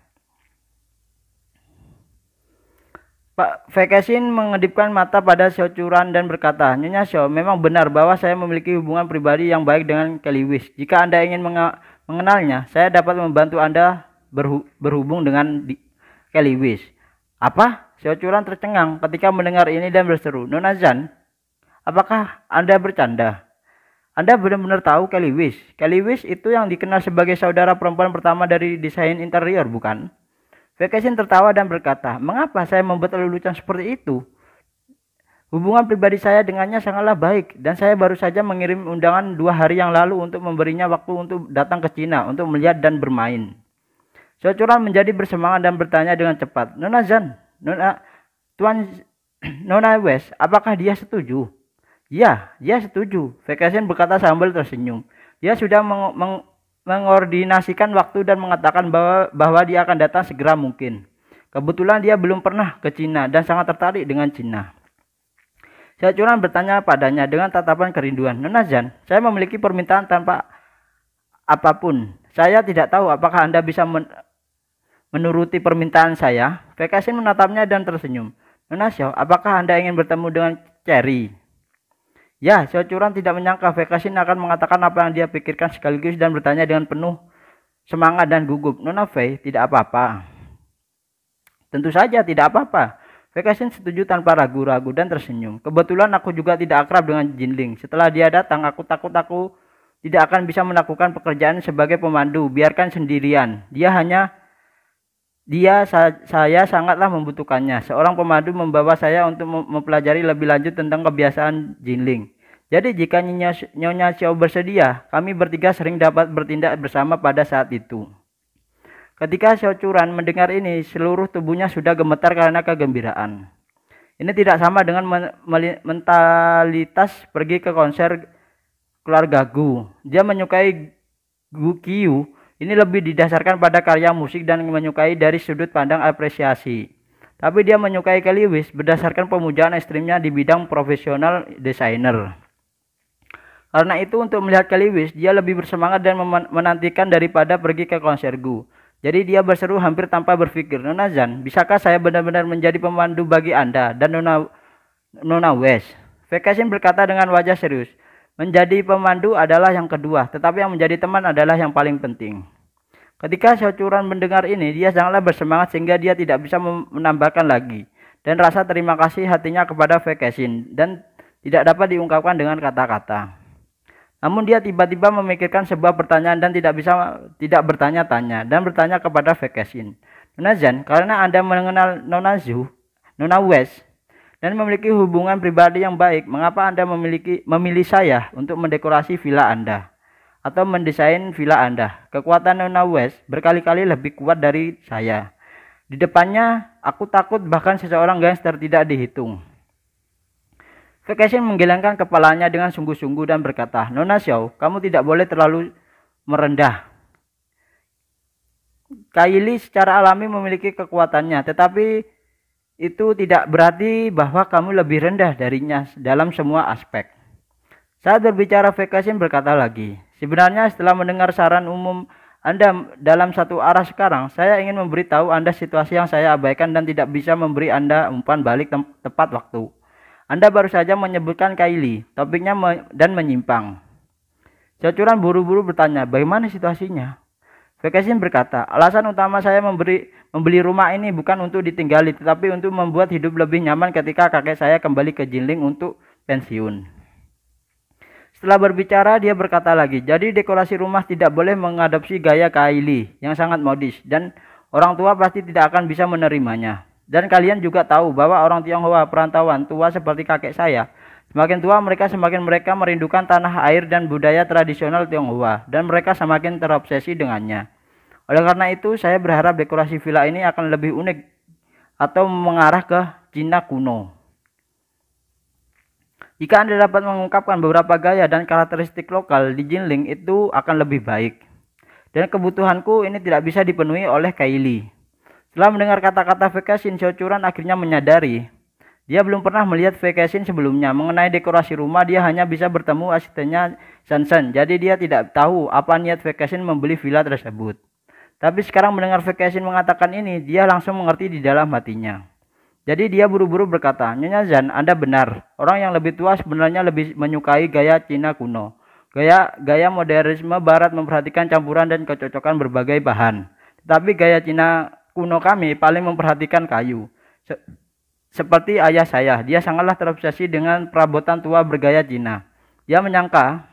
Pak Vekesin mengedipkan mata pada Xiao Curan dan berkata, Nyonya Xiao, memang benar bahwa saya memiliki hubungan pribadi yang baik dengan Kelly Wish. Jika Anda ingin mengenalnya, saya dapat membantu Anda berhu berhubung dengan di Kelly Wish. Apa? Seoculan tercengang ketika mendengar ini dan berseru, Nona Zan, apakah Anda bercanda? Anda benar-benar tahu Kelly Wish. Kelly Wish itu yang dikenal sebagai saudara perempuan pertama dari desain interior, bukan? Vacation tertawa dan berkata, mengapa saya membuat lelucon seperti itu? Hubungan pribadi saya dengannya sangatlah baik dan saya baru saja mengirim undangan dua hari yang lalu untuk memberinya waktu untuk datang ke Cina untuk melihat dan bermain. Cocuran menjadi bersemangat dan bertanya dengan cepat. Nona Zan, Nona, Tuan Nona West, apakah dia setuju? Ya, dia setuju. Vekasin berkata sambil tersenyum. Dia sudah meng meng mengordinasikan waktu dan mengatakan bahwa, bahwa dia akan datang segera mungkin. Kebetulan dia belum pernah ke Cina dan sangat tertarik dengan Cina. Saya curang bertanya padanya dengan tatapan kerinduan. Nona Zan, saya memiliki permintaan tanpa apapun. Saya tidak tahu apakah Anda bisa Menuruti permintaan saya, Vekasin menatapnya dan tersenyum. Nona Xiao, apakah Anda ingin bertemu dengan Cherry? Ya, Xiao Curan tidak menyangka Vekasin akan mengatakan apa yang dia pikirkan sekaligus dan bertanya dengan penuh semangat dan gugup. Nona Fei, tidak apa-apa. Tentu saja tidak apa-apa. Vekasin setuju tanpa ragu-ragu dan tersenyum. Kebetulan aku juga tidak akrab dengan Jinling. Setelah dia datang, aku takut aku tidak akan bisa melakukan pekerjaan sebagai pemandu. Biarkan sendirian. Dia hanya dia sa saya sangatlah membutuhkannya. Seorang pemandu membawa saya untuk mempelajari lebih lanjut tentang kebiasaan Jinling. Jadi jika Nyonya, Nyonya Xiao bersedia, kami bertiga sering dapat bertindak bersama pada saat itu. Ketika Xiao Curan mendengar ini, seluruh tubuhnya sudah gemetar karena kegembiraan. Ini tidak sama dengan mentalitas pergi ke konser keluarga Gu. Dia menyukai Gu Qiu ini lebih didasarkan pada karya musik dan menyukai dari sudut pandang apresiasi. Tapi dia menyukai Kelly Lewis berdasarkan pemujaan ekstrimnya di bidang profesional desainer. Karena itu untuk melihat Kelly Lewis, dia lebih bersemangat dan menantikan daripada pergi ke konser Gu. Jadi dia berseru hampir tanpa berpikir, Nona Zan, bisakah saya benar-benar menjadi pemandu bagi Anda dan Nona, Nona West? Vacation berkata dengan wajah serius, Menjadi pemandu adalah yang kedua, tetapi yang menjadi teman adalah yang paling penting. Ketika Syocuran mendengar ini, dia sangatlah bersemangat sehingga dia tidak bisa menambahkan lagi. Dan rasa terima kasih hatinya kepada Vekesin dan tidak dapat diungkapkan dengan kata-kata. Namun dia tiba-tiba memikirkan sebuah pertanyaan dan tidak bisa tidak bertanya-tanya dan bertanya kepada Vekesin. Nonazan, karena Anda mengenal Nonazu, Nona West, dan memiliki hubungan pribadi yang baik, mengapa Anda memiliki memilih saya untuk mendekorasi villa Anda atau mendesain villa Anda? Kekuatan Nona West berkali-kali lebih kuat dari saya. Di depannya, aku takut bahkan seseorang gangster tidak dihitung. Kekesin menggelengkan kepalanya dengan sungguh-sungguh dan berkata, Nona Xiao, kamu tidak boleh terlalu merendah. Kylie secara alami memiliki kekuatannya, tetapi itu tidak berarti bahwa kamu lebih rendah darinya dalam semua aspek. Saat berbicara vacation berkata lagi, sebenarnya setelah mendengar saran umum Anda dalam satu arah sekarang, saya ingin memberitahu Anda situasi yang saya abaikan dan tidak bisa memberi Anda umpan balik tepat waktu. Anda baru saja menyebutkan Kylie, topiknya me dan menyimpang. Cacuran buru-buru bertanya, bagaimana situasinya? Vacation berkata, alasan utama saya memberi Membeli rumah ini bukan untuk ditinggali, tetapi untuk membuat hidup lebih nyaman ketika kakek saya kembali ke Jinling untuk pensiun. Setelah berbicara, dia berkata lagi, jadi dekorasi rumah tidak boleh mengadopsi gaya Kylie yang sangat modis dan orang tua pasti tidak akan bisa menerimanya. Dan kalian juga tahu bahwa orang Tionghoa perantauan tua seperti kakek saya, semakin tua mereka semakin mereka merindukan tanah air dan budaya tradisional Tionghoa dan mereka semakin terobsesi dengannya. Oleh karena itu, saya berharap dekorasi villa ini akan lebih unik atau mengarah ke Cina kuno. Jika Anda dapat mengungkapkan beberapa gaya dan karakteristik lokal di Jinling itu akan lebih baik. Dan kebutuhanku ini tidak bisa dipenuhi oleh Kylie. Setelah mendengar kata-kata Vekasin, Shochuran akhirnya menyadari dia belum pernah melihat Vekasin sebelumnya. Mengenai dekorasi rumah, dia hanya bisa bertemu asistennya Sansan. Jadi dia tidak tahu apa niat Vekasin membeli villa tersebut. Tapi sekarang mendengar Vacation mengatakan ini, dia langsung mengerti di dalam hatinya. Jadi dia buru-buru berkata, Nyonya Zan, Anda benar. Orang yang lebih tua sebenarnya lebih menyukai gaya Cina kuno. Gaya, gaya modernisme barat memperhatikan campuran dan kecocokan berbagai bahan. Tetapi gaya Cina kuno kami paling memperhatikan kayu. Se seperti ayah saya, dia sangatlah terobsesi dengan perabotan tua bergaya Cina. Dia menyangka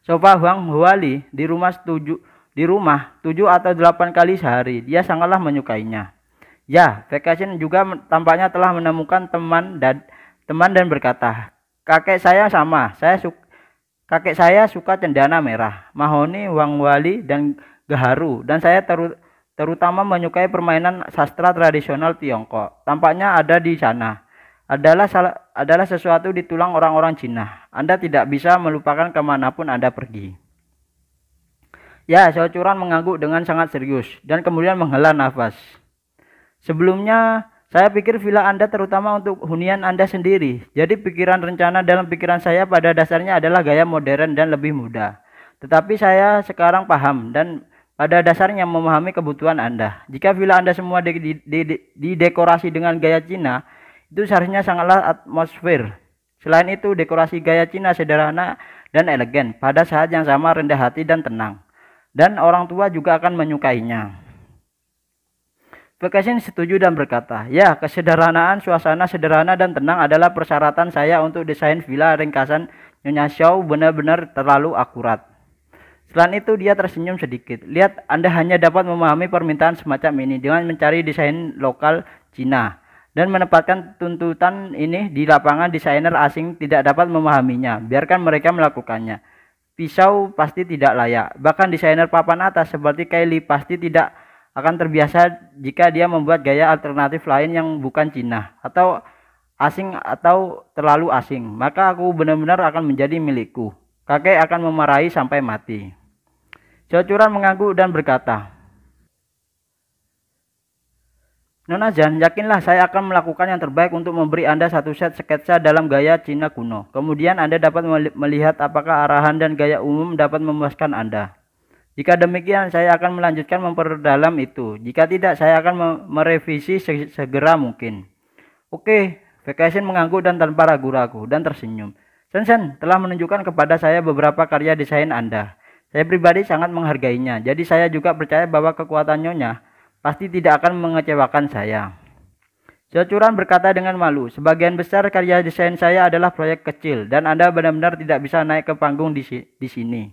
sofa Huang Huali di rumah setuju di rumah tujuh atau delapan kali sehari. Dia sangatlah menyukainya. Ya, Vacation juga tampaknya telah menemukan teman dan teman dan berkata, "Kakek saya sama. Saya suka kakek saya suka cendana merah, mahoni, wang wali dan gaharu dan saya teru terutama menyukai permainan sastra tradisional Tiongkok. Tampaknya ada di sana. Adalah salah, adalah sesuatu di tulang orang-orang Cina. Anda tidak bisa melupakan kemanapun Anda pergi. Ya, Curan mengangguk dengan sangat serius dan kemudian menghela nafas. Sebelumnya, saya pikir villa Anda terutama untuk hunian Anda sendiri. Jadi pikiran rencana dalam pikiran saya pada dasarnya adalah gaya modern dan lebih muda. Tetapi saya sekarang paham dan pada dasarnya memahami kebutuhan Anda. Jika villa Anda semua didekorasi dengan gaya Cina, itu seharusnya sangatlah atmosfer. Selain itu, dekorasi gaya Cina sederhana dan elegan pada saat yang sama rendah hati dan tenang dan orang tua juga akan menyukainya. Pekasin setuju dan berkata, ya kesederhanaan suasana sederhana dan tenang adalah persyaratan saya untuk desain villa ringkasan Nyonya Xiao benar-benar terlalu akurat. Selain itu dia tersenyum sedikit. Lihat Anda hanya dapat memahami permintaan semacam ini dengan mencari desain lokal Cina dan menempatkan tuntutan ini di lapangan desainer asing tidak dapat memahaminya. Biarkan mereka melakukannya pisau pasti tidak layak. Bahkan desainer papan atas seperti Kylie pasti tidak akan terbiasa jika dia membuat gaya alternatif lain yang bukan Cina atau asing atau terlalu asing. Maka aku benar-benar akan menjadi milikku. Kakek akan memarahi sampai mati. Cocuran mengangguk dan berkata, Nona Jan, yakinlah saya akan melakukan yang terbaik untuk memberi Anda satu set sketsa dalam gaya Cina kuno. Kemudian Anda dapat melihat apakah arahan dan gaya umum dapat memuaskan Anda. Jika demikian, saya akan melanjutkan memperdalam itu. Jika tidak, saya akan merevisi segera mungkin. Oke, Vacation mengangguk dan tanpa ragu-ragu dan tersenyum. Sen, sen, telah menunjukkan kepada saya beberapa karya desain Anda. Saya pribadi sangat menghargainya, jadi saya juga percaya bahwa kekuatan Nyonya pasti tidak akan mengecewakan saya. Jocuran berkata dengan malu, sebagian besar karya desain saya adalah proyek kecil dan Anda benar-benar tidak bisa naik ke panggung di, di sini.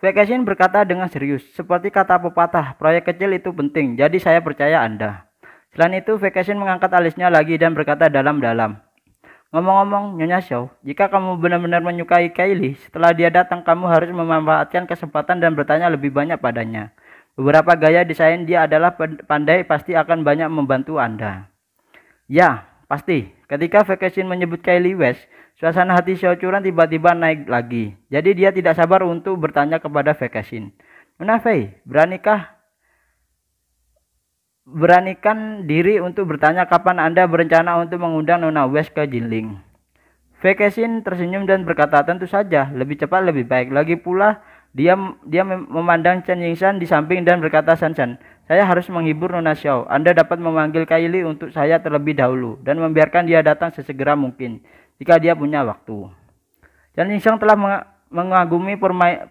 Vacation berkata dengan serius, seperti kata pepatah, proyek kecil itu penting, jadi saya percaya Anda. Selain itu, Vacation mengangkat alisnya lagi dan berkata dalam-dalam. Ngomong-ngomong, Nyonya Xiao, jika kamu benar-benar menyukai Kylie, setelah dia datang kamu harus memanfaatkan kesempatan dan bertanya lebih banyak padanya. Beberapa gaya desain dia adalah pandai pasti akan banyak membantu Anda. Ya, pasti. Ketika Vacation menyebut Kylie West, suasana hati Curan tiba-tiba naik lagi. Jadi dia tidak sabar untuk bertanya kepada Vacation. Fei, beranikah beranikan diri untuk bertanya kapan Anda berencana untuk mengundang Nona West ke Jinling. Vacation tersenyum dan berkata, tentu saja, lebih cepat lebih baik. Lagi pula, dia dia memandang Chen Yingshan di samping dan berkata San Chen, saya harus menghibur Nona Xiao. Anda dapat memanggil Kaili untuk saya terlebih dahulu dan membiarkan dia datang sesegera mungkin jika dia punya waktu. Chen Yingshan telah mengagumi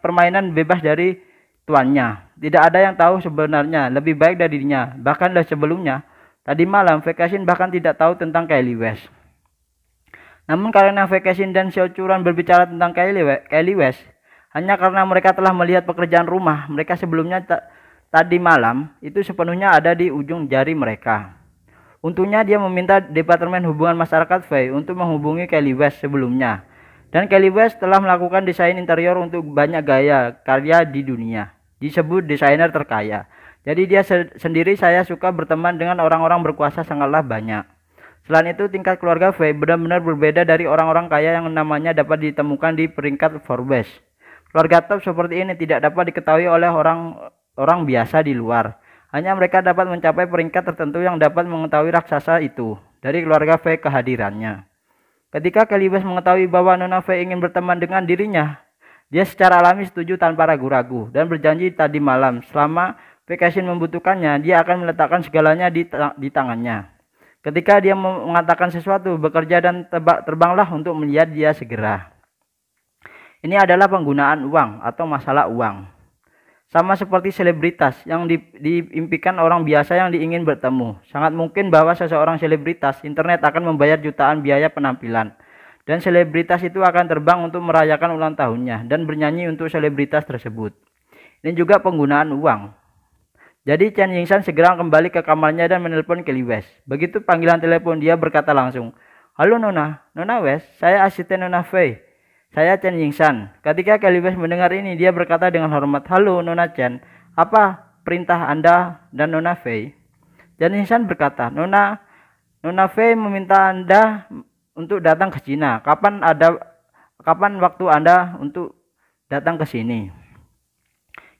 permainan bebas dari tuannya. Tidak ada yang tahu sebenarnya lebih baik darinya. Bahkan dari sebelumnya, tadi malam Vekasin bahkan tidak tahu tentang Kylie West. Namun karena Vekasin dan Xiao Curan berbicara tentang Kylie West, hanya karena mereka telah melihat pekerjaan rumah mereka sebelumnya tadi malam itu sepenuhnya ada di ujung jari mereka. Untungnya dia meminta Departemen Hubungan Masyarakat Fay untuk menghubungi Kelly West sebelumnya. Dan Kelly West telah melakukan desain interior untuk banyak gaya karya di dunia. Disebut desainer terkaya. Jadi dia se sendiri saya suka berteman dengan orang-orang berkuasa sangatlah banyak. Selain itu tingkat keluarga Fay benar-benar berbeda dari orang-orang kaya yang namanya dapat ditemukan di peringkat Forbes. Keluarga top seperti ini tidak dapat diketahui oleh orang orang biasa di luar. Hanya mereka dapat mencapai peringkat tertentu yang dapat mengetahui raksasa itu dari keluarga V kehadirannya. Ketika Kalibas mengetahui bahwa Nona V ingin berteman dengan dirinya, dia secara alami setuju tanpa ragu-ragu dan berjanji tadi malam selama V Pekasin membutuhkannya, dia akan meletakkan segalanya di, ta di tangannya. Ketika dia mengatakan sesuatu, bekerja dan terbanglah untuk melihat dia segera. Ini adalah penggunaan uang atau masalah uang. Sama seperti selebritas yang di, diimpikan orang biasa yang diingin bertemu. Sangat mungkin bahwa seseorang selebritas internet akan membayar jutaan biaya penampilan. Dan selebritas itu akan terbang untuk merayakan ulang tahunnya dan bernyanyi untuk selebritas tersebut. Ini juga penggunaan uang. Jadi Chen Yingshan segera kembali ke kamarnya dan menelpon Kelly West. Begitu panggilan telepon dia berkata langsung, Halo Nona, Nona West, saya asisten Nona Fei. Saya Chen Yingshan. Ketika West mendengar ini, dia berkata dengan hormat, Halo Nona Chen, apa perintah Anda dan Nona Fei? Chen Yingshan berkata, Nona, Nona Fei meminta Anda untuk datang ke Cina. Kapan ada kapan waktu Anda untuk datang ke sini?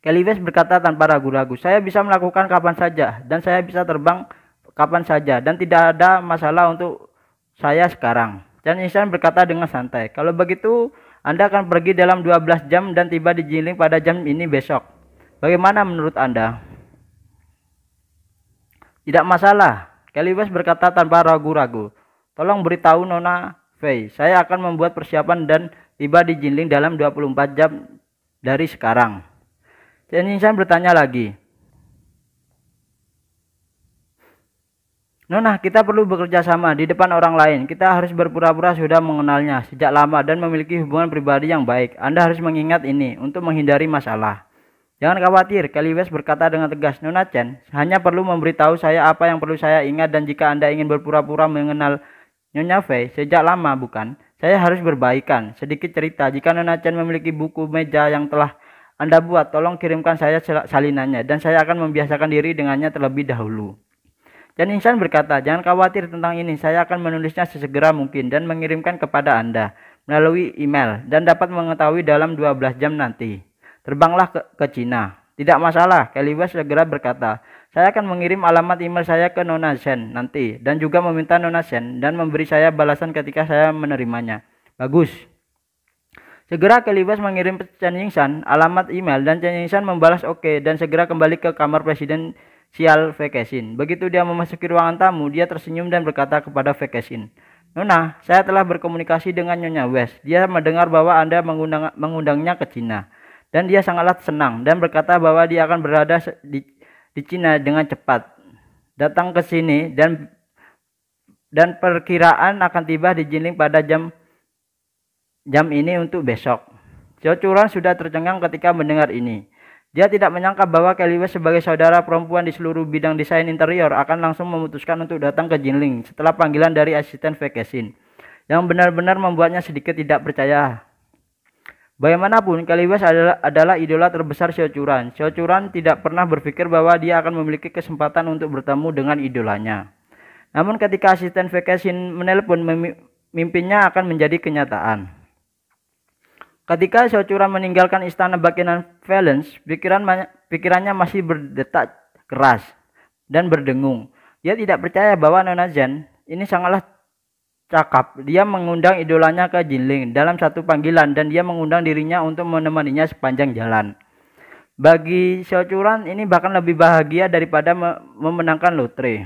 West berkata tanpa ragu-ragu, "Saya bisa melakukan kapan saja dan saya bisa terbang kapan saja dan tidak ada masalah untuk saya sekarang." Chen Yingshan berkata dengan santai, "Kalau begitu, anda akan pergi dalam 12 jam dan tiba di Jinling pada jam ini besok. Bagaimana menurut Anda? Tidak masalah. Kelibas berkata tanpa ragu-ragu. Tolong beritahu Nona Fei, saya akan membuat persiapan dan tiba di Jinling dalam 24 jam dari sekarang. Chen Yingshan bertanya lagi, Nona, kita perlu bekerja sama di depan orang lain. Kita harus berpura-pura sudah mengenalnya sejak lama dan memiliki hubungan pribadi yang baik. Anda harus mengingat ini untuk menghindari masalah. Jangan khawatir, Kelly West berkata dengan tegas, Nona Chen, hanya perlu memberitahu saya apa yang perlu saya ingat dan jika Anda ingin berpura-pura mengenal Nyonya Fei sejak lama, bukan? Saya harus berbaikan. Sedikit cerita, jika Nona Chen memiliki buku meja yang telah Anda buat, tolong kirimkan saya salinannya dan saya akan membiasakan diri dengannya terlebih dahulu. Dan insan berkata, "Jangan khawatir tentang ini. Saya akan menulisnya sesegera mungkin dan mengirimkan kepada Anda melalui email dan dapat mengetahui dalam 12 jam nanti. Terbanglah ke, ke Cina." Tidak masalah, Kelly West segera berkata, saya akan mengirim alamat email saya ke Nona Shen nanti dan juga meminta Nona Shen dan memberi saya balasan ketika saya menerimanya. Bagus. Segera Kelly West mengirim Chen Yingshan alamat email dan Chen Yingshan membalas oke okay, dan segera kembali ke kamar presiden sial Vekesin. Begitu dia memasuki ruangan tamu, dia tersenyum dan berkata kepada Vekesin, Nona, saya telah berkomunikasi dengan Nyonya West. Dia mendengar bahwa Anda mengundang, mengundangnya ke Cina. Dan dia sangatlah senang dan berkata bahwa dia akan berada di, di Cina dengan cepat. Datang ke sini dan dan perkiraan akan tiba di Jinling pada jam jam ini untuk besok. Xiao Curang sudah tercengang ketika mendengar ini. Dia tidak menyangka bahwa Kelly West sebagai saudara perempuan di seluruh bidang desain interior akan langsung memutuskan untuk datang ke Jinling setelah panggilan dari asisten Vekesin yang benar-benar membuatnya sedikit tidak percaya. Bagaimanapun, Kelly West adalah, adalah idola terbesar Xiao Seocuran tidak pernah berpikir bahwa dia akan memiliki kesempatan untuk bertemu dengan idolanya. Namun ketika asisten Vekesin menelpon, mimpinya akan menjadi kenyataan. Ketika Shochura meninggalkan istana Buckingham Valence, pikiran pikirannya masih berdetak keras dan berdengung. Dia tidak percaya bahwa Nona Zen ini sangatlah cakap. Dia mengundang idolanya ke Jinling dalam satu panggilan dan dia mengundang dirinya untuk menemaninya sepanjang jalan. Bagi Shochuran ini bahkan lebih bahagia daripada memenangkan lotre.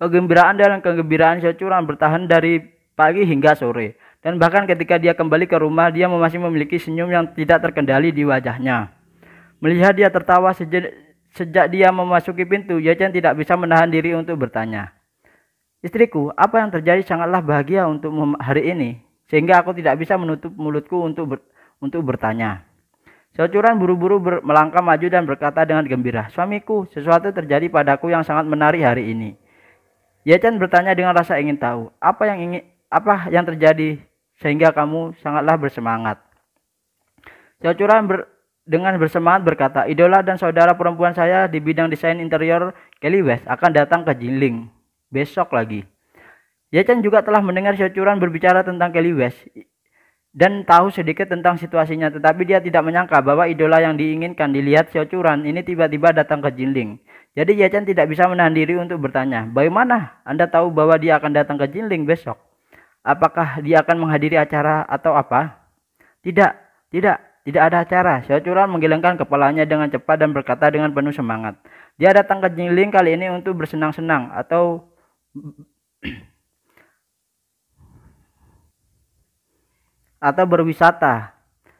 Kegembiraan dan kegembiraan Shochuran bertahan dari pagi hingga sore. Dan bahkan ketika dia kembali ke rumah, dia masih memiliki senyum yang tidak terkendali di wajahnya. Melihat dia tertawa sejak, sejak dia memasuki pintu, Yechan tidak bisa menahan diri untuk bertanya. Istriku, apa yang terjadi sangatlah bahagia untuk hari ini, sehingga aku tidak bisa menutup mulutku untuk ber, untuk bertanya. Seucuran buru-buru ber, melangkah maju dan berkata dengan gembira, "Suamiku, sesuatu terjadi padaku yang sangat menarik hari ini." Yechan bertanya dengan rasa ingin tahu, apa yang ingin apa yang terjadi sehingga kamu sangatlah bersemangat. Cocura ber, dengan bersemangat berkata, idola dan saudara perempuan saya di bidang desain interior Kelly West akan datang ke Jinling besok lagi. Yechen juga telah mendengar Shochuran berbicara tentang Kelly West dan tahu sedikit tentang situasinya, tetapi dia tidak menyangka bahwa idola yang diinginkan dilihat Shochuran ini tiba-tiba datang ke Jinling. Jadi Yechen tidak bisa menahan diri untuk bertanya, bagaimana Anda tahu bahwa dia akan datang ke Jinling besok? Apakah dia akan menghadiri acara atau apa? Tidak, tidak, tidak ada acara. Syacuran menggelengkan kepalanya dengan cepat dan berkata dengan penuh semangat. Dia datang ke Jingling kali ini untuk bersenang-senang atau atau berwisata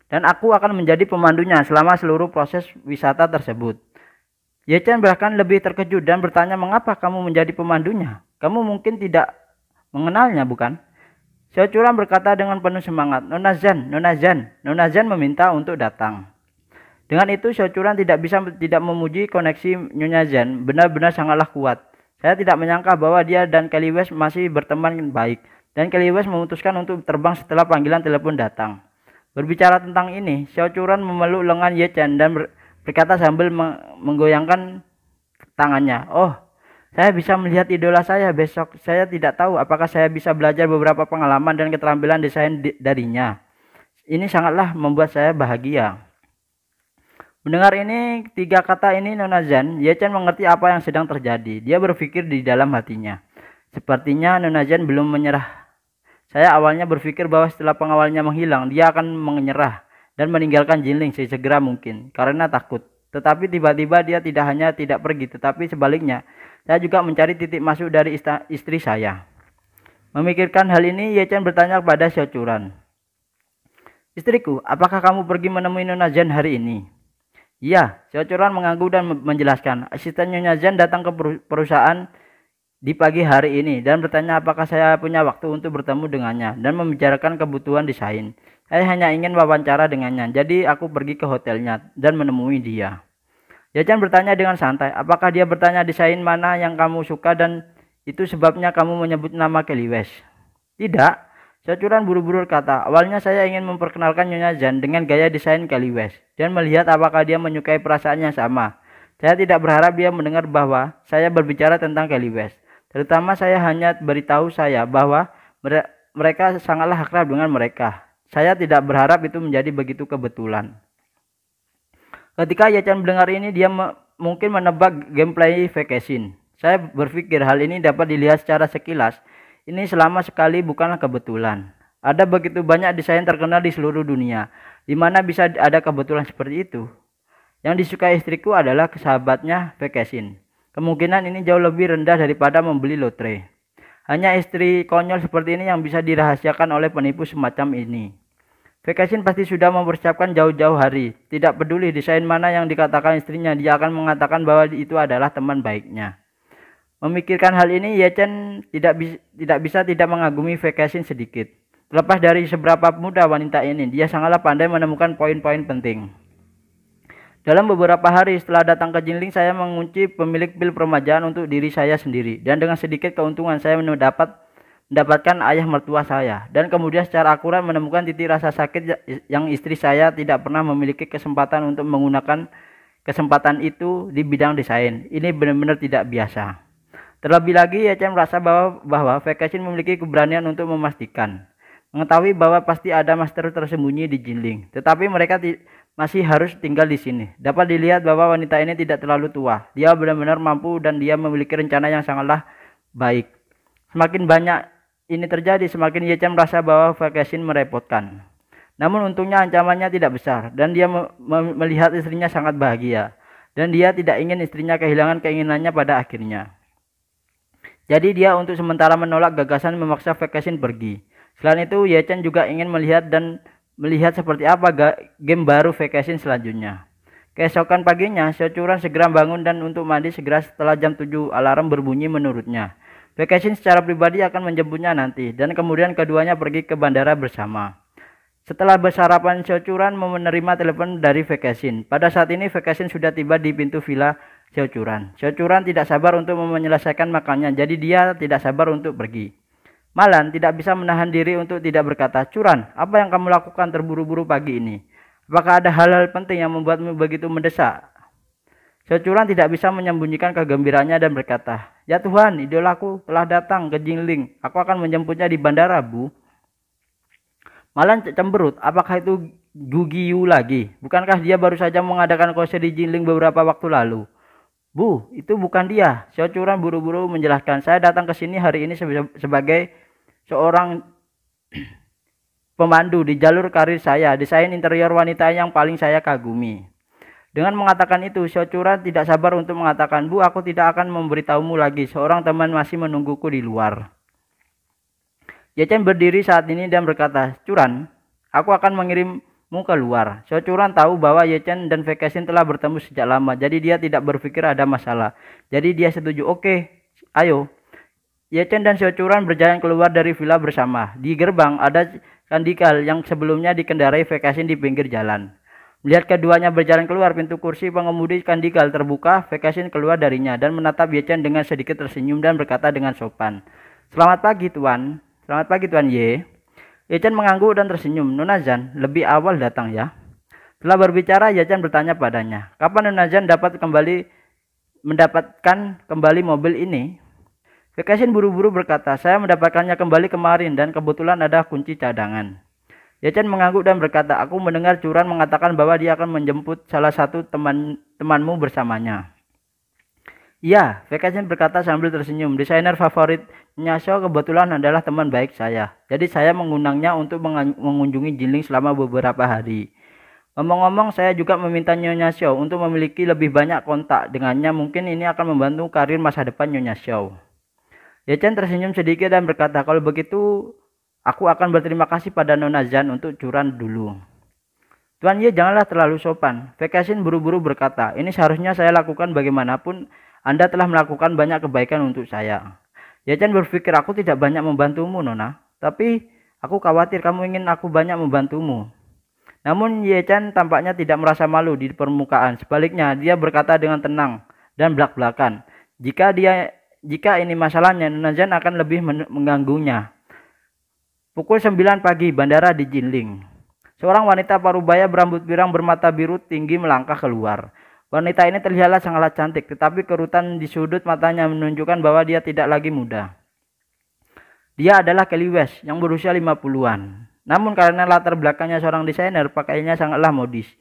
dan aku akan menjadi pemandunya selama seluruh proses wisata tersebut. Yechan bahkan lebih terkejut dan bertanya mengapa kamu menjadi pemandunya. Kamu mungkin tidak mengenalnya, bukan? Xiao berkata dengan penuh semangat, Nona Zan, Nona Zan. Nona Zan meminta untuk datang. Dengan itu Xiao tidak bisa tidak memuji koneksi Nyonya Zan, benar-benar sangatlah kuat. Saya tidak menyangka bahwa dia dan Kelly West masih berteman baik, dan Kelly West memutuskan untuk terbang setelah panggilan telepon datang. Berbicara tentang ini, Xiao memeluk lengan Ye Chen dan berkata sambil menggoyangkan tangannya, Oh, saya bisa melihat idola saya besok. Saya tidak tahu apakah saya bisa belajar beberapa pengalaman dan keterampilan desain darinya. Ini sangatlah membuat saya bahagia. Mendengar ini, tiga kata ini Nona Zan, Yechen mengerti apa yang sedang terjadi. Dia berpikir di dalam hatinya. Sepertinya Nona Zen belum menyerah. Saya awalnya berpikir bahwa setelah pengawalnya menghilang, dia akan menyerah dan meninggalkan Jinling sesegera mungkin karena takut. Tetapi tiba-tiba dia tidak hanya tidak pergi, tetapi sebaliknya saya juga mencari titik masuk dari istri saya. Memikirkan hal ini, Yechen bertanya kepada Curan. Istriku, apakah kamu pergi menemui Nona Zen hari ini? Iya, Curan mengangguk dan menjelaskan. Asisten Nona Zen datang ke perusahaan di pagi hari ini dan bertanya apakah saya punya waktu untuk bertemu dengannya dan membicarakan kebutuhan desain. Saya hanya ingin wawancara dengannya, jadi aku pergi ke hotelnya dan menemui dia. Yajan bertanya dengan santai, apakah dia bertanya desain mana yang kamu suka dan itu sebabnya kamu menyebut nama Kelly West? Tidak, Sacuran buru-buru kata, awalnya saya ingin memperkenalkan Nyonya Jan dengan gaya desain Kelly West dan melihat apakah dia menyukai perasaan yang sama. Saya tidak berharap dia mendengar bahwa saya berbicara tentang Kelly West. Terutama saya hanya beritahu saya bahwa mereka sangatlah akrab dengan mereka. Saya tidak berharap itu menjadi begitu kebetulan. Ketika Yacan mendengar ini, dia me mungkin menebak gameplay Vacation. Saya berpikir hal ini dapat dilihat secara sekilas. Ini selama sekali bukanlah kebetulan. Ada begitu banyak desain terkenal di seluruh dunia, di mana bisa ada kebetulan seperti itu. Yang disukai istriku adalah sahabatnya Vacation. Kemungkinan ini jauh lebih rendah daripada membeli lotre. Hanya istri konyol seperti ini yang bisa dirahasiakan oleh penipu semacam ini. Vacation pasti sudah mempersiapkan jauh-jauh hari. Tidak peduli desain mana yang dikatakan istrinya, dia akan mengatakan bahwa itu adalah teman baiknya. Memikirkan hal ini, Yechen tidak, bi tidak bisa tidak mengagumi Vacation sedikit. Terlepas dari seberapa muda wanita ini, dia sangatlah pandai menemukan poin-poin penting. Dalam beberapa hari setelah datang ke Jinling, saya mengunci pemilik pil permajaan untuk diri saya sendiri. Dan dengan sedikit keuntungan, saya mendapat mendapatkan ayah mertua saya dan kemudian secara akurat menemukan titik rasa sakit ya, yang istri saya tidak pernah memiliki kesempatan untuk menggunakan kesempatan itu di bidang desain. Ini benar-benar tidak biasa. Terlebih lagi saya merasa bahwa bahwa vacation memiliki keberanian untuk memastikan mengetahui bahwa pasti ada master tersembunyi di Jinling, tetapi mereka masih harus tinggal di sini. Dapat dilihat bahwa wanita ini tidak terlalu tua. Dia benar-benar mampu dan dia memiliki rencana yang sangatlah baik. Semakin banyak ini terjadi, semakin Yecha merasa bahwa Vaksin merepotkan. Namun untungnya ancamannya tidak besar dan dia me me melihat istrinya sangat bahagia dan dia tidak ingin istrinya kehilangan keinginannya pada akhirnya. Jadi dia untuk sementara menolak gagasan memaksa Vaksin pergi. Selain itu, Yechen juga ingin melihat dan melihat seperti apa game baru Vaksin selanjutnya. Keesokan paginya, Seocuran segera bangun dan untuk mandi segera setelah jam 7 alarm berbunyi menurutnya. Vacation secara pribadi akan menjemputnya nanti dan kemudian keduanya pergi ke bandara bersama. Setelah bersarapan Seocuran menerima telepon dari Vacation. Pada saat ini Vacation sudah tiba di pintu villa Seocuran. Seocuran tidak sabar untuk menyelesaikan makannya, jadi dia tidak sabar untuk pergi. Malan tidak bisa menahan diri untuk tidak berkata, Curan, apa yang kamu lakukan terburu-buru pagi ini? Apakah ada hal-hal penting yang membuatmu begitu mendesak? Seocuran tidak bisa menyembunyikan kegembiranya dan berkata, Ya Tuhan, idolaku telah datang ke Jingling. Aku akan menjemputnya di bandara, Bu. Malan cemberut, apakah itu Gugi Yu lagi? Bukankah dia baru saja mengadakan konser di Jingling beberapa waktu lalu? Bu, itu bukan dia. Seo buru-buru menjelaskan, saya datang ke sini hari ini sebagai seorang pemandu di jalur karir saya, desain interior wanita yang paling saya kagumi. Dengan mengatakan itu, Syocura tidak sabar untuk mengatakan, Bu, aku tidak akan memberitahumu lagi. Seorang teman masih menungguku di luar. Yechen berdiri saat ini dan berkata, Curan, aku akan mengirimmu luar. Syocuran tahu bahwa Yechen dan Vekasin telah bertemu sejak lama, jadi dia tidak berpikir ada masalah. Jadi dia setuju, oke, okay, ayo. Yechen dan Syocuran berjalan keluar dari villa bersama. Di gerbang ada Kandikal yang sebelumnya dikendarai Vekasin di pinggir jalan. Melihat keduanya berjalan keluar pintu kursi pengemudi Kandikal terbuka, Vekasin keluar darinya dan menatap Yechan dengan sedikit tersenyum dan berkata dengan sopan, "Selamat pagi, Tuan. Selamat pagi, Tuan Ye." Yechan mengangguk dan tersenyum. "Nunazan, lebih awal datang ya?" Setelah berbicara, Yechan bertanya padanya, "Kapan Nunazan dapat kembali mendapatkan kembali mobil ini?" Vekasin buru-buru berkata, "Saya mendapatkannya kembali kemarin dan kebetulan ada kunci cadangan." Yechen mengangguk dan berkata, "Aku mendengar Curan mengatakan bahwa dia akan menjemput salah satu teman temanmu bersamanya." "Ya," Vekasin berkata sambil tersenyum. Desainer favorit Nyasho kebetulan adalah teman baik saya. Jadi saya mengundangnya untuk mengunjungi Jinling selama beberapa hari. Ngomong-ngomong, saya juga meminta Nyonya Xiao untuk memiliki lebih banyak kontak dengannya. Mungkin ini akan membantu karir masa depan Nyonya Xiao. Chen tersenyum sedikit dan berkata, kalau begitu Aku akan berterima kasih pada Nona Zan untuk curan dulu. Tuan Ye janganlah terlalu sopan. Vekasin buru-buru berkata, ini seharusnya saya lakukan bagaimanapun Anda telah melakukan banyak kebaikan untuk saya. Ye Chen berpikir aku tidak banyak membantumu Nona, tapi aku khawatir kamu ingin aku banyak membantumu. Namun Ye Chen tampaknya tidak merasa malu di permukaan. Sebaliknya, dia berkata dengan tenang dan belak-belakan. Jika dia jika ini masalahnya, Nona Zan akan lebih mengganggunya. Pukul 9 pagi, bandara di Jinling. Seorang wanita parubaya berambut pirang bermata biru tinggi melangkah keluar. Wanita ini terlihatlah sangatlah cantik, tetapi kerutan di sudut matanya menunjukkan bahwa dia tidak lagi muda. Dia adalah Kelly West yang berusia 50-an. Namun karena latar belakangnya seorang desainer, pakaiannya sangatlah modis.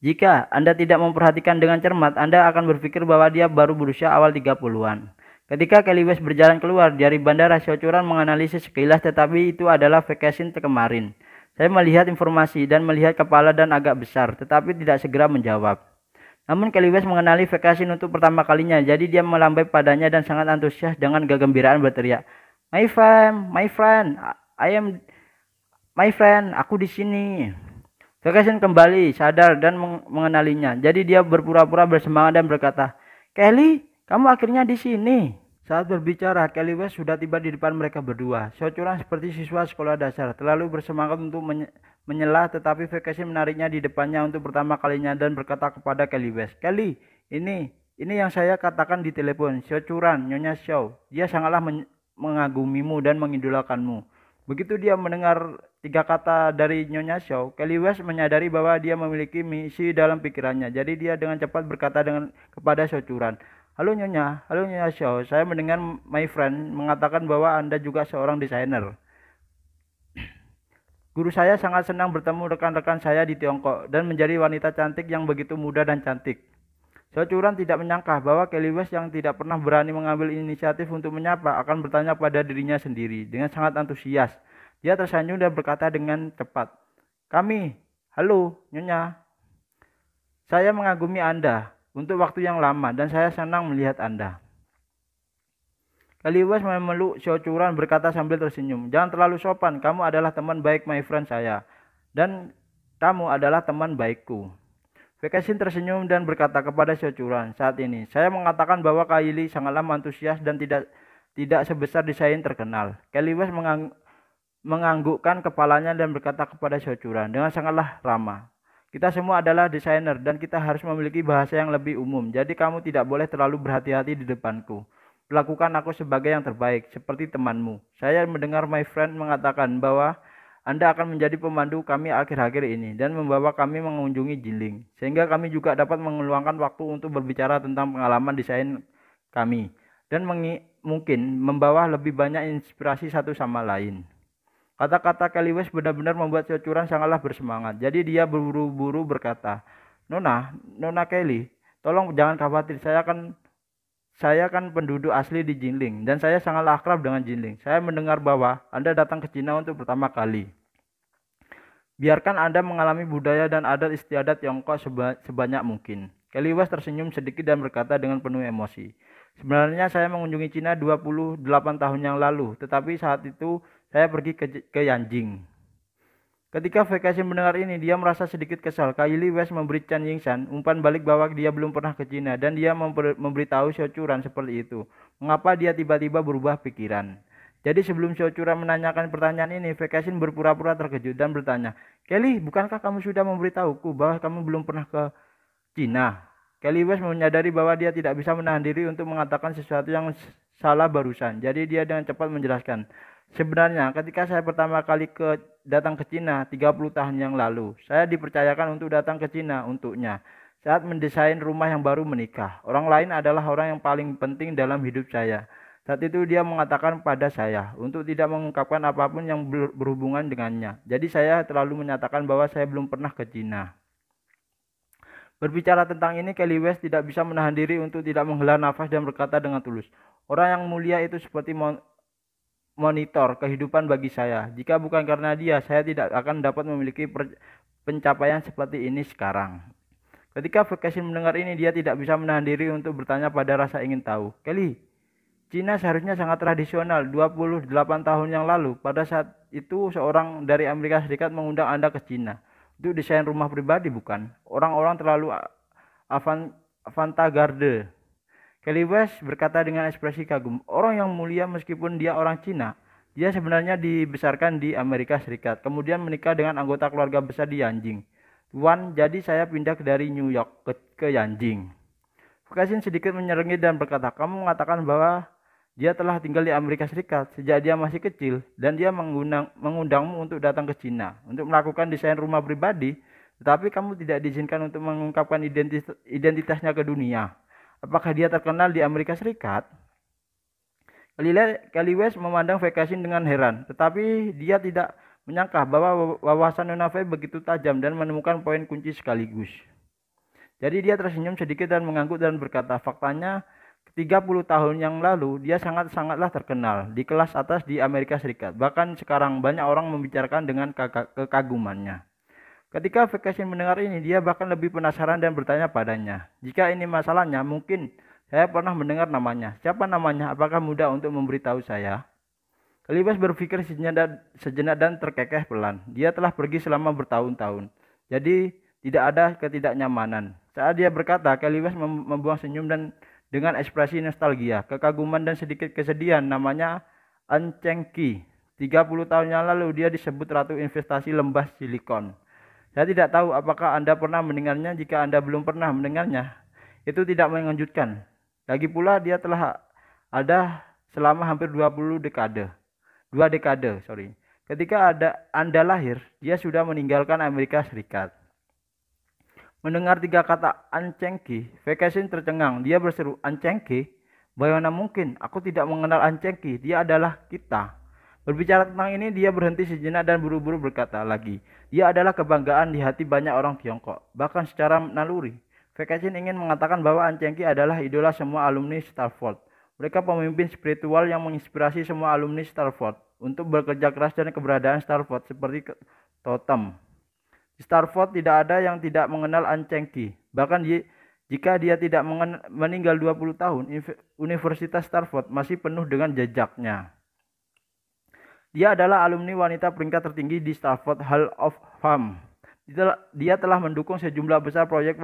Jika Anda tidak memperhatikan dengan cermat, Anda akan berpikir bahwa dia baru berusia awal 30-an. Ketika Kelly West berjalan keluar dari bandara, Syocuran menganalisis sekilas tetapi itu adalah vacation kemarin. Saya melihat informasi dan melihat kepala dan agak besar, tetapi tidak segera menjawab. Namun Kelly West mengenali vacation untuk pertama kalinya, jadi dia melambai padanya dan sangat antusias dengan kegembiraan berteriak, "My friend, my friend, I am my friend, aku di sini." Vacation kembali sadar dan mengenalinya, jadi dia berpura-pura bersemangat dan berkata, "Kelly, kamu akhirnya di sini. Saat berbicara, Kelly West sudah tiba di depan mereka berdua. Socuran seperti siswa sekolah dasar, terlalu bersemangat untuk menye menyela, tetapi Vacation menariknya di depannya untuk pertama kalinya dan berkata kepada Kelly West, Kelly, ini, ini yang saya katakan di telepon. Socuran, Nyonya Xiao, dia sangatlah men mengagumimu dan mengidolakanmu. Begitu dia mendengar tiga kata dari Nyonya Xiao, Kelly West menyadari bahwa dia memiliki misi dalam pikirannya. Jadi dia dengan cepat berkata dengan kepada Socuran, Halo Nyonya, halo Nyonya Xiao. Saya mendengar my friend mengatakan bahwa Anda juga seorang desainer. Guru saya sangat senang bertemu rekan-rekan saya di Tiongkok dan menjadi wanita cantik yang begitu muda dan cantik. Socuran tidak menyangka bahwa Kelly West yang tidak pernah berani mengambil inisiatif untuk menyapa akan bertanya pada dirinya sendiri dengan sangat antusias. Dia tersenyum dan berkata dengan cepat, "Kami, halo, Nyonya. Saya mengagumi Anda untuk waktu yang lama dan saya senang melihat Anda. Kaliwas memeluk Shocuran berkata sambil tersenyum, "Jangan terlalu sopan, kamu adalah teman baik my friend saya dan kamu adalah teman baikku." Vekasin tersenyum dan berkata kepada Shocuran, "Saat ini saya mengatakan bahwa Kaili sangatlah antusias dan tidak tidak sebesar desain terkenal." Kaliwas mengang, menganggukkan kepalanya dan berkata kepada Shocuran dengan sangatlah ramah, kita semua adalah desainer dan kita harus memiliki bahasa yang lebih umum. Jadi kamu tidak boleh terlalu berhati-hati di depanku. Pelakukan aku sebagai yang terbaik, seperti temanmu. Saya mendengar my friend mengatakan bahwa anda akan menjadi pemandu kami akhir-akhir ini dan membawa kami mengunjungi Jiling, sehingga kami juga dapat mengeluangkan waktu untuk berbicara tentang pengalaman desain kami dan mungkin membawa lebih banyak inspirasi satu sama lain. Kata-kata West benar-benar membuat Curan sangatlah bersemangat. Jadi dia buru-buru berkata, Nona, Nona Kelly, tolong jangan khawatir, saya kan, saya kan penduduk asli di Jinling dan saya sangatlah akrab dengan Jinling. Saya mendengar bahwa Anda datang ke Cina untuk pertama kali. Biarkan Anda mengalami budaya dan adat istiadat Tiongkok seba sebanyak mungkin. Kelly West tersenyum sedikit dan berkata dengan penuh emosi. Sebenarnya saya mengunjungi Cina 28 tahun yang lalu, tetapi saat itu saya pergi ke, ke Yanjing. Ketika Vacation mendengar ini, dia merasa sedikit kesal. Kaili West memberi Chan Yingshan umpan balik bahwa dia belum pernah ke Cina dan dia memper, memberitahu Shocuran seperti itu. Mengapa dia tiba-tiba berubah pikiran? Jadi sebelum Xiao Shocuran menanyakan pertanyaan ini, Vacation berpura-pura terkejut dan bertanya, Kelly, bukankah kamu sudah memberitahuku bahwa kamu belum pernah ke Cina? Kelly West menyadari bahwa dia tidak bisa menahan diri untuk mengatakan sesuatu yang salah barusan. Jadi dia dengan cepat menjelaskan, Sebenarnya ketika saya pertama kali ke datang ke Cina 30 tahun yang lalu, saya dipercayakan untuk datang ke Cina untuknya saat mendesain rumah yang baru menikah. Orang lain adalah orang yang paling penting dalam hidup saya. Saat itu dia mengatakan pada saya untuk tidak mengungkapkan apapun yang berhubungan dengannya. Jadi saya terlalu menyatakan bahwa saya belum pernah ke Cina. Berbicara tentang ini, Kelly West tidak bisa menahan diri untuk tidak menghela nafas dan berkata dengan tulus, Orang yang mulia itu seperti monitor kehidupan bagi saya. Jika bukan karena dia, saya tidak akan dapat memiliki pencapaian seperti ini sekarang. Ketika Vacation mendengar ini, dia tidak bisa menahan diri untuk bertanya pada rasa ingin tahu. Kelly, Cina seharusnya sangat tradisional 28 tahun yang lalu. Pada saat itu seorang dari Amerika Serikat mengundang Anda ke Cina. Itu desain rumah pribadi bukan? Orang-orang terlalu avant avant Kelly West berkata dengan ekspresi kagum, orang yang mulia meskipun dia orang Cina, dia sebenarnya dibesarkan di Amerika Serikat, kemudian menikah dengan anggota keluarga besar di Yanjing. Tuan, jadi saya pindah dari New York ke, ke Yanjing. Fukasin sedikit menyerengi dan berkata, kamu mengatakan bahwa dia telah tinggal di Amerika Serikat sejak dia masih kecil dan dia mengundang, mengundangmu untuk datang ke Cina untuk melakukan desain rumah pribadi, tetapi kamu tidak diizinkan untuk mengungkapkan identitas, identitasnya ke dunia. Apakah dia terkenal di Amerika Serikat? Kali West memandang Vekasin dengan heran, tetapi dia tidak menyangka bahwa wawasan Nunave begitu tajam dan menemukan poin kunci sekaligus. Jadi dia tersenyum sedikit dan mengangguk dan berkata, faktanya 30 tahun yang lalu dia sangat-sangatlah terkenal di kelas atas di Amerika Serikat. Bahkan sekarang banyak orang membicarakan dengan kekagumannya. Ketika Vacation mendengar ini, dia bahkan lebih penasaran dan bertanya padanya. Jika ini masalahnya, mungkin saya pernah mendengar namanya. Siapa namanya? Apakah mudah untuk memberitahu saya? Kalibas berpikir sejenak dan terkekeh pelan. Dia telah pergi selama bertahun-tahun. Jadi tidak ada ketidaknyamanan. Saat dia berkata, Kalibas membuang senyum dan dengan ekspresi nostalgia, kekaguman dan sedikit kesedihan namanya An Cheng 30 tahun yang lalu dia disebut ratu investasi lembah silikon. Saya tidak tahu apakah Anda pernah mendengarnya jika Anda belum pernah mendengarnya. Itu tidak mengejutkan. Lagi pula dia telah ada selama hampir 20 dekade. Dua dekade, sorry. Ketika ada Anda lahir, dia sudah meninggalkan Amerika Serikat. Mendengar tiga kata Ancengki, Vacation tercengang. Dia berseru, Ancengki? Bagaimana mungkin? Aku tidak mengenal Ancengki. Dia adalah kita. Berbicara tentang ini, dia berhenti sejenak dan buru-buru berkata lagi, ia adalah kebanggaan di hati banyak orang Tiongkok, bahkan secara naluri. Vekasin ingin mengatakan bahwa Ancengki adalah idola semua alumni Starford. Mereka pemimpin spiritual yang menginspirasi semua alumni Starford untuk bekerja keras dan keberadaan Starford seperti totem. Di Starford tidak ada yang tidak mengenal Ancengki. Bahkan jika dia tidak meninggal 20 tahun, Universitas Starford masih penuh dengan jejaknya. Dia adalah alumni wanita peringkat tertinggi di Stanford Hall of Fame. Dia telah mendukung sejumlah besar proyek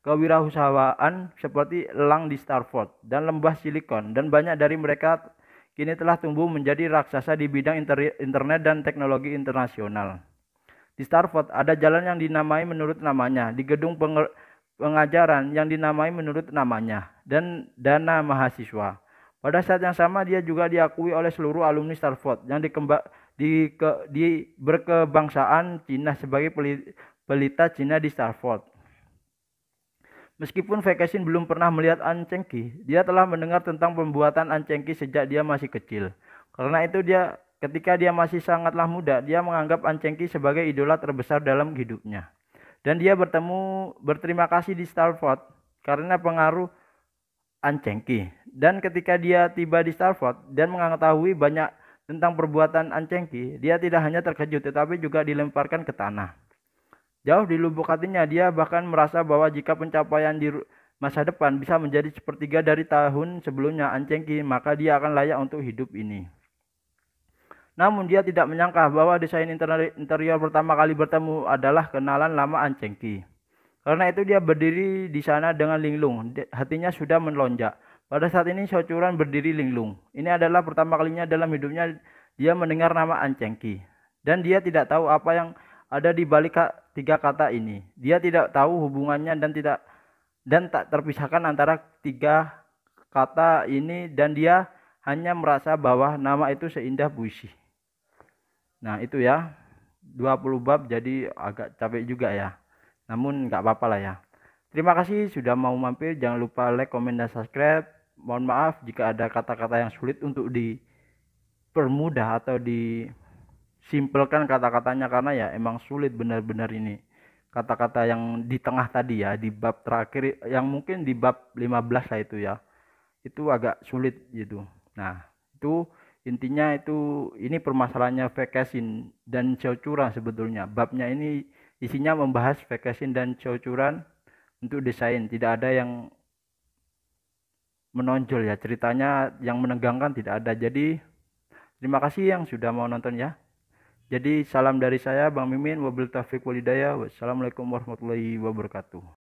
kewirausahaan seperti elang di Stanford dan lembah silikon dan banyak dari mereka kini telah tumbuh menjadi raksasa di bidang internet dan teknologi internasional. Di Stanford ada jalan yang dinamai menurut namanya, di gedung pengajaran yang dinamai menurut namanya, dan dana mahasiswa. Pada saat yang sama dia juga diakui oleh seluruh alumni Stanford yang dikemba, di, ke, di berkebangsaan Cina sebagai pelita Cina di Stanford. Meskipun Vekesin belum pernah melihat Ancengki, dia telah mendengar tentang pembuatan Ancengki sejak dia masih kecil. Karena itu dia ketika dia masih sangatlah muda, dia menganggap Ancengki sebagai idola terbesar dalam hidupnya. Dan dia bertemu berterima kasih di Starford karena pengaruh Ancengki. Dan ketika dia tiba di Starford dan mengetahui banyak tentang perbuatan Ancengki, dia tidak hanya terkejut tetapi juga dilemparkan ke tanah. Jauh di lubuk hatinya dia bahkan merasa bahwa jika pencapaian di masa depan bisa menjadi sepertiga dari tahun sebelumnya Ancengki, maka dia akan layak untuk hidup ini. Namun dia tidak menyangka bahwa desain interior pertama kali bertemu adalah kenalan lama Ancengki. Karena itu dia berdiri di sana dengan linglung, hatinya sudah melonjak. Pada saat ini Syocuran berdiri linglung. Ini adalah pertama kalinya dalam hidupnya dia mendengar nama Ancengki. Dan dia tidak tahu apa yang ada di balik tiga kata ini. Dia tidak tahu hubungannya dan tidak dan tak terpisahkan antara tiga kata ini dan dia hanya merasa bahwa nama itu seindah puisi. Nah, itu ya. 20 bab jadi agak capek juga ya namun nggak apa-apa lah ya terima kasih sudah mau mampir jangan lupa like komen dan subscribe mohon maaf jika ada kata-kata yang sulit untuk dipermudah atau disimpelkan kata-katanya karena ya emang sulit benar-benar ini kata-kata yang di tengah tadi ya di bab terakhir yang mungkin di bab 15 lah itu ya itu agak sulit gitu nah itu intinya itu ini permasalahannya vacation dan curang sebetulnya babnya ini Isinya membahas vacation dan cocuran untuk desain. Tidak ada yang menonjol ya ceritanya yang menegangkan tidak ada. Jadi terima kasih yang sudah mau nonton ya. Jadi salam dari saya Bang Mimin, wabil taufiq walidaya. Wassalamualaikum warahmatullahi wabarakatuh.